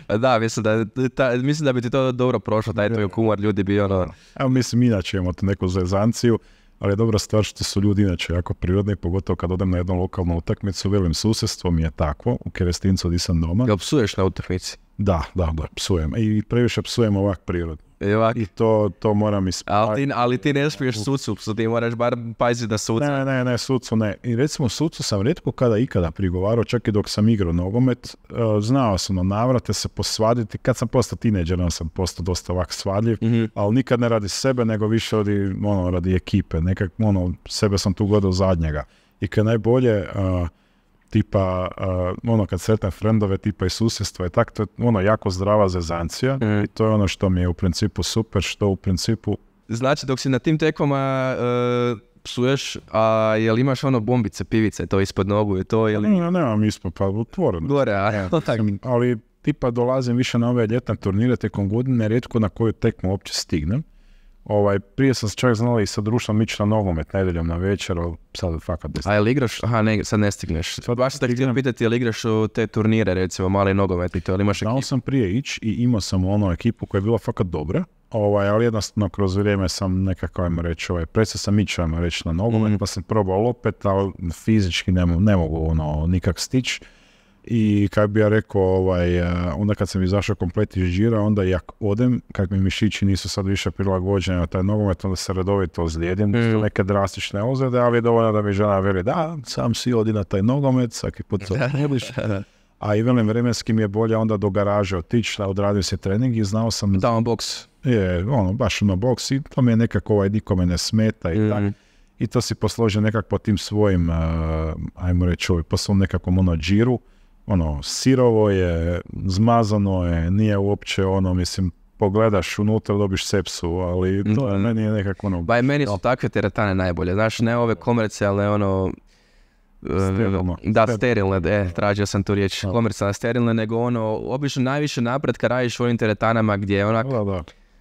Pa da, mislim da, ta, mislim da bi ti to dobro prošlo, taj tvoj kumar ljudi bi, ono... Evo, mislim, inače imamo tu neku zezanciju, ali je dobra stvar što su ljudi inače jako prirodni, pogotovo kad odem na jednu lokalnu utakmicu, velim susjedstvo mi je takvo, u Kerestincu gdje sam doma. Jel psuješ na utakmici? Da, da, da, psujem. I previše psujem ovak prirodno. I to, to moram ispraviti. Ali ti, ali ti ne smiješ sucu, ti moraš bar paziti da sucu. Ne, ne, ne, sucu ne. I recimo sucu sam redko kada ikada prigovarao, čak i dok sam igrao nogomet, e, znao sam na navrate se posvaditi. Kad sam postao tineđer, on sam postao dosta ovak svadljiv, mhm. ali nikad ne radi sebe, nego više radi, ono, radi ekipe. Nekak, ono, sebe sam tu gledao zadnjega. I kad najbolje... E, tipa, eh, ono kad sretam frendove tipa i susjedstva to je ono jako zdrava zezancija mhm. i to je ono što mi je u principu super, što u principu... Znači dok si na tim tekvama uh, eh, psuješ, a jel imaš ono bombice, pivice, to ispod nogu to, jel... Ne, nemam ispod, pa otvoreno. Gore, ali tipa dolazim više na ove ljetne turnire tijekom godine, rijetko na koju tekmu uopće stignem. Ovaj, prije sam se čak znali i sa društvom ići na nogomet nedeljom na večer, ali sad fakat ne A jel igraš? Aha, ne, sad ne stigneš. Sad Baš sam te htio pitati, jel igraš u te turnire, recimo, mali nogomet i to, ali imaš ekipu? sam prije ići i imao sam ono ekipu koja je bila fakat dobra, ovaj, ali jednostavno kroz vrijeme sam nekako, ajmo reći, ovaj, prestao sam ići, ajmo reći, na nogomet, mhm. pa sam probao opet, ali fizički ne, ne mogu ono, nikak stić i kako bi ja rekao, ovaj, eh, onda kad sam izašao komplet iz žira, onda odem, kak mi mišići nisu sad više prilagođeni na taj nogomet, onda se redovito ozlijedim, mm. neke drastične ozljede, ali je dovoljno da mi žena veli, da, sam si odi na taj nogomet, svaki put to A i velim vremenski je bolje onda do garaže otići, odradio se trening i znao sam... Down box. Je, ono, baš ono box i to mi je nekako ovaj nikome ne smeta i tako mm. i to si posložio nekako po tim svojim, eh, ajmo reći, po svom nekakvom ono ono, sirovo je, zmazano je, nije uopće ono, mislim, pogledaš unutra dobiš sepsu, ali to je, mm. meni je nekako ono... Ba, pa meni su takve teretane najbolje, znaš, ne ove komercijalne, ono... Sterilno. Eh, da, sterilne, e, tražio sam tu riječ, komercijalne sterilne, nego ono, obično najviše napretka radiš u ovim teretanama gdje onak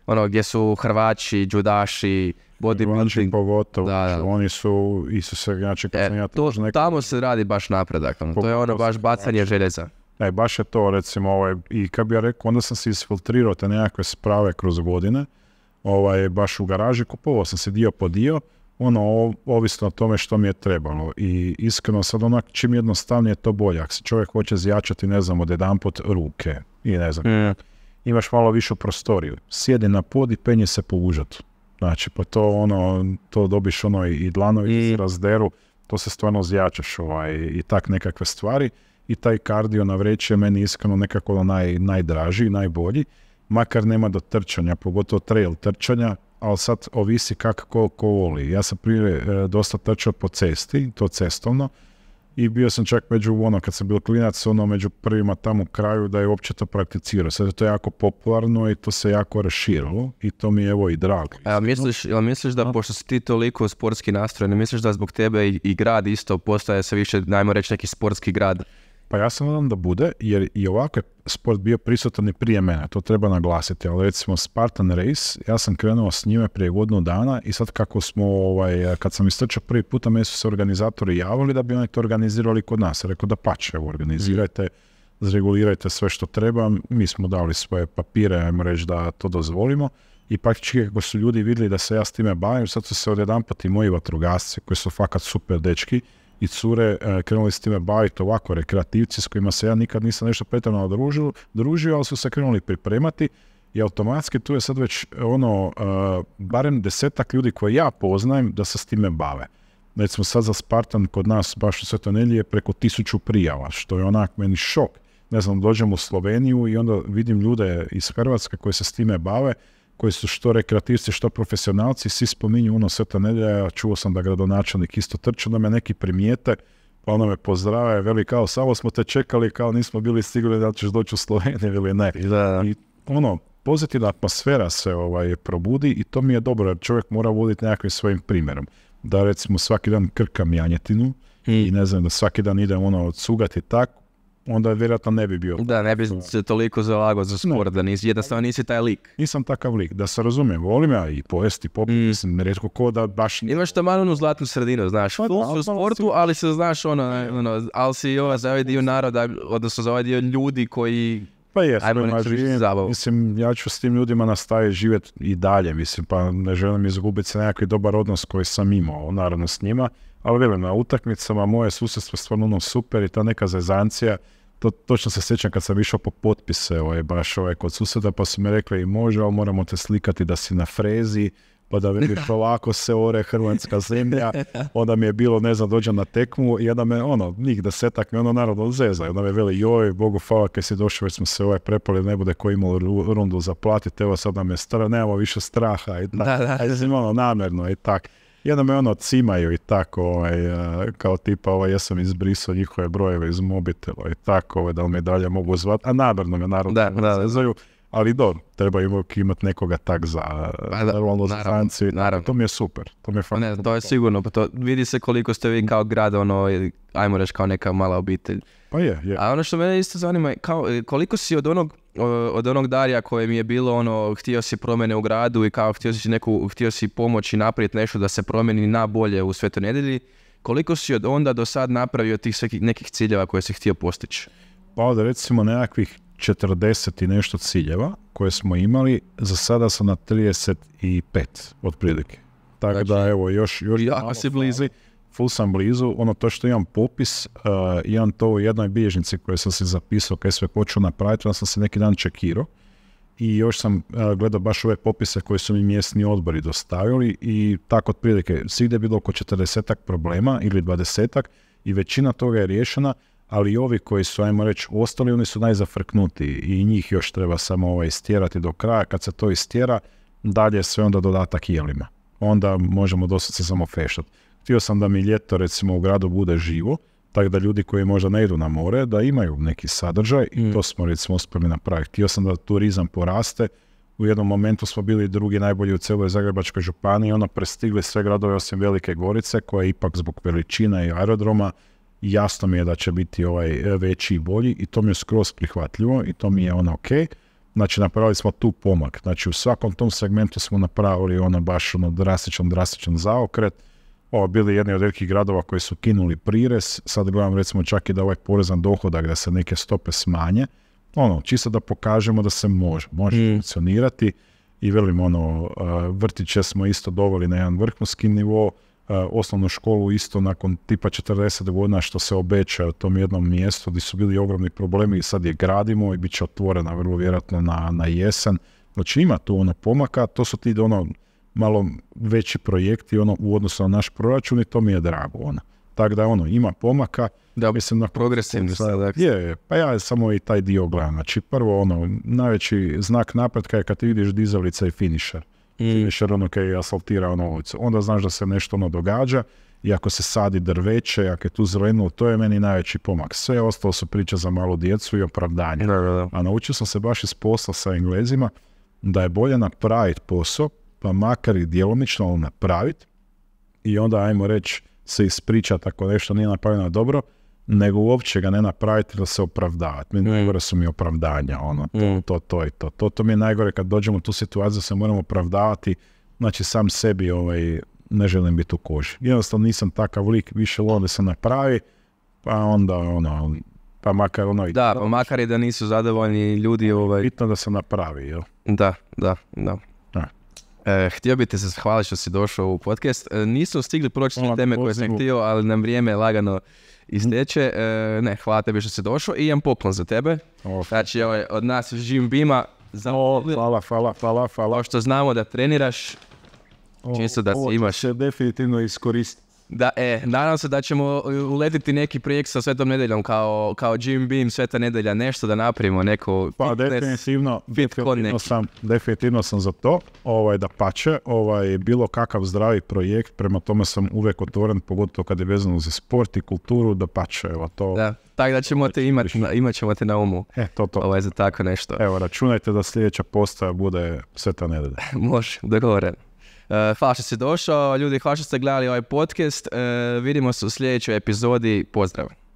ono gdje su Hrvači, Đudaši, bodybuilding. pogotovo, znači, oni su, se, znači e, ja to, Tamo se radi baš napredak, ono. to je ono baš bacanje znači. željeza. E, baš je to recimo, ovaj, i kad bi ja rekao, onda sam se isfiltrirao te nekakve sprave kroz godine, ovaj, baš u garaži, kupovao sam se dio po dio, ono, ovisno o tome što mi je trebalo. I iskreno sad onak, čim jednostavnije to bolje. Ako se čovjek hoće zjačati, ne znam, od jedan ruke i ne znam. Mm imaš malo višu prostoriju. Sjedi na pod i penje se po užatu. Znači, pa to ono, to dobiš ono i dlanovi I... razderu, to se stvarno zjačaš ovaj, i tak nekakve stvari. I taj kardio na vreće je meni iskreno nekako ono naj, najdraži, najbolji. Makar nema do trčanja, pogotovo trail trčanja, ali sad ovisi kako ko, voli. Ja sam prije e, dosta trčao po cesti, to cestovno, i bio sam čak među ono, kad sam bio klinac, ono među prvima tamo u kraju da je uopće to prakticirao. Sad je to jako popularno i to se jako raširilo i to mi je evo i drago. A misliš, jel misliš da pošto si ti toliko sportski nastrojen, misliš da zbog tebe i, i grad isto postaje se više, najmo reći, neki sportski grad? Pa ja sam nadam da bude, jer i ovako je sport bio prisutan i prije mene, to treba naglasiti, ali recimo Spartan Race, ja sam krenuo s njime prije godinu dana i sad kako smo, ovaj, kad sam istrčao prvi puta, me su se organizatori javili da bi oni to organizirali kod nas. Rekao da pače, evo, organizirajte, zregulirajte sve što treba, mi smo dali svoje papire, ajmo reći da to dozvolimo. I praktički kako su ljudi vidjeli da se ja s time bavim, sad su se odjedanput i moji vatrogasci koji su fakat super dečki, i cure e, krenuli s time baviti ovako rekreativci s kojima se ja nikad nisam nešto pretjerano družio, družio, ali su se krenuli pripremati i automatski tu je sad već ono, e, barem desetak ljudi koje ja poznajem da se s time bave. Recimo sad za Spartan kod nas baš u Svetonelji je preko tisuću prijava, što je onak meni šok. Ne znam, dođem u Sloveniju i onda vidim ljude iz Hrvatske koji se s time bave, koji su što rekreativci, što profesionalci, svi spominju ono Sveta Nedelja, čuo sam da gradonačelnik isto trče, da me neki primijete, pa ono me pozdrava je veli kao samo smo te čekali, kao nismo bili sigurni da ćeš doći u Sloveniju ili ne. I ono, pozitivna atmosfera se ovaj, probudi i to mi je dobro, jer čovjek mora voditi nekakvim svojim primjerom. Da recimo svaki dan krkam janjetinu hmm. i ne znam da svaki dan idem ono odsugati tako, onda vjerojatno ne bi bio. Da, ne bi se toliko zalagao za sport, da nisi, jednostavno nisi taj lik. Nisam takav lik, da se razumijem, volim ja i pojesti, i mm. mislim, redko ko da baš... Imaš tamo onu zlatnu sredinu, znaš, pa, u sportu, ali se znaš ono, ono ali si ova za ovaj dio naroda, odnosno za ovaj dio ljudi koji pa jes, mislim, ja ću s tim ljudima nastaviti živjeti i dalje, mislim, pa ne želim izgubiti se nekakvi dobar odnos koji sam imao, naravno s njima, ali velim, na utakmicama moje susjedstvo stvarno ono super i ta neka zezancija, to, točno se sjećam kad sam išao po potpise ovaj, baš ovaj, kod susjeda pa su mi rekli može, ali moramo te slikati da si na frezi pa da vidiš ovako se ore hrvatska zemlja, onda mi je bilo, ne znam, dođem na tekmu i onda me, ono, njih desetak me ono naravno zeza, onda me veli, joj, bogu fala kad si došao, već smo se ovaj prepali, ne bude ko imao rundu zaplatiti, evo sad nam je stra, nemamo više straha i tako, da, ono, namjerno i tako. I onda me ono cimaju i tako, ovaj, e, kao tipa, ovaj, ja sam izbrisao njihove brojeve iz mobitela i tako, ovaj, da li me dalje mogu zvati, a namerno me naravno da, da, da. Zvaju, ali dobro, treba imati nekoga tak za pa, naravno, to mi je super, to mi je pa Ne, to je sigurno, pa to vidi se koliko ste vi kao grad, ono, ajmo reći kao neka mala obitelj. Pa je, je. A ono što mene isto zanima je, kao, koliko si od onog od onog Darija koje mi je bilo ono, htio si promjene u gradu i kao htio si, neku, htio si pomoći naprijed nešto da se promjeni na bolje u Svetoj nedelji, koliko si od onda do sad napravio tih nekih ciljeva koje si htio postići? Pa od recimo nekakvih 40 i nešto ciljeva koje smo imali, za sada sam na 35 otprilike. Tako da znači, evo još, još jako ful sam blizu, ono to što imam popis, uh, imam to u jednoj bilježnici koju sam se zapisao je sve počeo napraviti, onda sam se neki dan čekirao i još sam e, gledao baš ove popise koje su mi mjesni odbori dostavili i tako otprilike gdje je bilo oko 40 problema ili 20 i većina toga je riješena, ali ovi koji su, ajmo reći, ostali, oni su najzafrknutiji i njih još treba samo ovaj, stjerati do kraja. Kad se to istjera, dalje sve onda dodatak jelima. Onda možemo se samo feštati htio sam da mi ljeto recimo u gradu bude živo, tako da ljudi koji možda ne idu na more, da imaju neki sadržaj i mm. to smo recimo uspjeli napraviti. Htio sam da turizam poraste, u jednom momentu smo bili drugi najbolji u cijeloj Zagrebačkoj županiji, ono prestigli sve gradove osim Velike Gorice, koja je ipak zbog veličina i aerodroma, jasno mi je da će biti ovaj veći i bolji i to mi je skroz prihvatljivo i to mi je ono ok. Znači napravili smo tu pomak, znači u svakom tom segmentu smo napravili ono baš ono drastičan, drastičan zaokret, ovo bili jedni od velikih gradova koji su kinuli prirez, sad gledam recimo čak i da ovaj porezan dohodak da se neke stope smanje, ono, čisto da pokažemo da se može, može mm. funkcionirati i velim ono, vrtiće smo isto doveli na jedan vrhunski nivo, osnovnu školu isto nakon tipa 40 godina što se obeća u tom jednom mjestu gdje su bili ogromni problemi i sad je gradimo i bit će otvorena vrlo vjerojatno na, na jesen. Znači ima tu ono pomaka, to su ti ono malo veći projekti ono, u odnosu na naš proračun i to mi je drago. Ono. Tako da ono, ima pomaka. Da, mislim na progresivni dakle. Je, pa ja samo i taj dio gledam. Znači prvo ono, najveći znak napretka je kad ti vidiš dizalica i finišer. i mm. Finišer ono kad je asfaltirao ono Onda znaš da se nešto ono događa i ako se sadi drveće, ako je tu zelenu, to je meni najveći pomak. Sve ostalo su priče za malu djecu i opravdanje. A naučio sam se baš iz posla sa englezima da je bolje napraviti posao pa makar i djelomično, ali napraviti i onda ajmo reći se ispričati ako nešto nije napravljeno dobro, nego uopće ga ne napraviti da se opravdavati. Mi mm. su mi opravdanja, ono, to, mm. to, to i to. To, to mi je najgore kad dođemo u tu situaciju da se moramo opravdavati, znači sam sebi ovaj, ne želim biti u koži. Jednostavno nisam takav lik, više da se napravi, pa onda ono, pa makar ono... Da, pa makar je da nisu zadovoljni ljudi. Ovaj... Bitno da se napravi, jel? Da, da, da. E, htio bih te se zahvaliti što si došao u podcast. E, stigli proći sve teme koje sam htio, ali nam vrijeme lagano izdeće. E, ne, hvala tebi što si došao i imam poklon za tebe. Znači, ovaj, od nas Jim Bima. Za... hvala, hvala, hvala, hvala. što znamo da treniraš, čisto da si imaš. Ovo definitivno iskoristiti. Da, e, nadam se da ćemo e, uletiti neki projekt sa Svetom Nedeljom, kao, kao Jim Beam, Sveta Nedelja, nešto da napravimo, neko... Pa, definitivno, definitivno sam, definitivno sam za to, ovaj, da pače, ovaj, bilo kakav zdravi projekt, prema tome sam uvek otvoren, pogotovo kad je vezano za sport i kulturu, da pače, evo, to... Da. Tako da ćemo te imat, ćemo te na umu. E, to, to. Ovaj, za tako nešto. Evo, računajte da sljedeća postaja bude Sveta Nedelja. Može, dogovoreno. Hvala što si došao, ljudi, hvala što ste gledali ovaj podcast. E, vidimo se u sljedećoj epizodi. Pozdrav!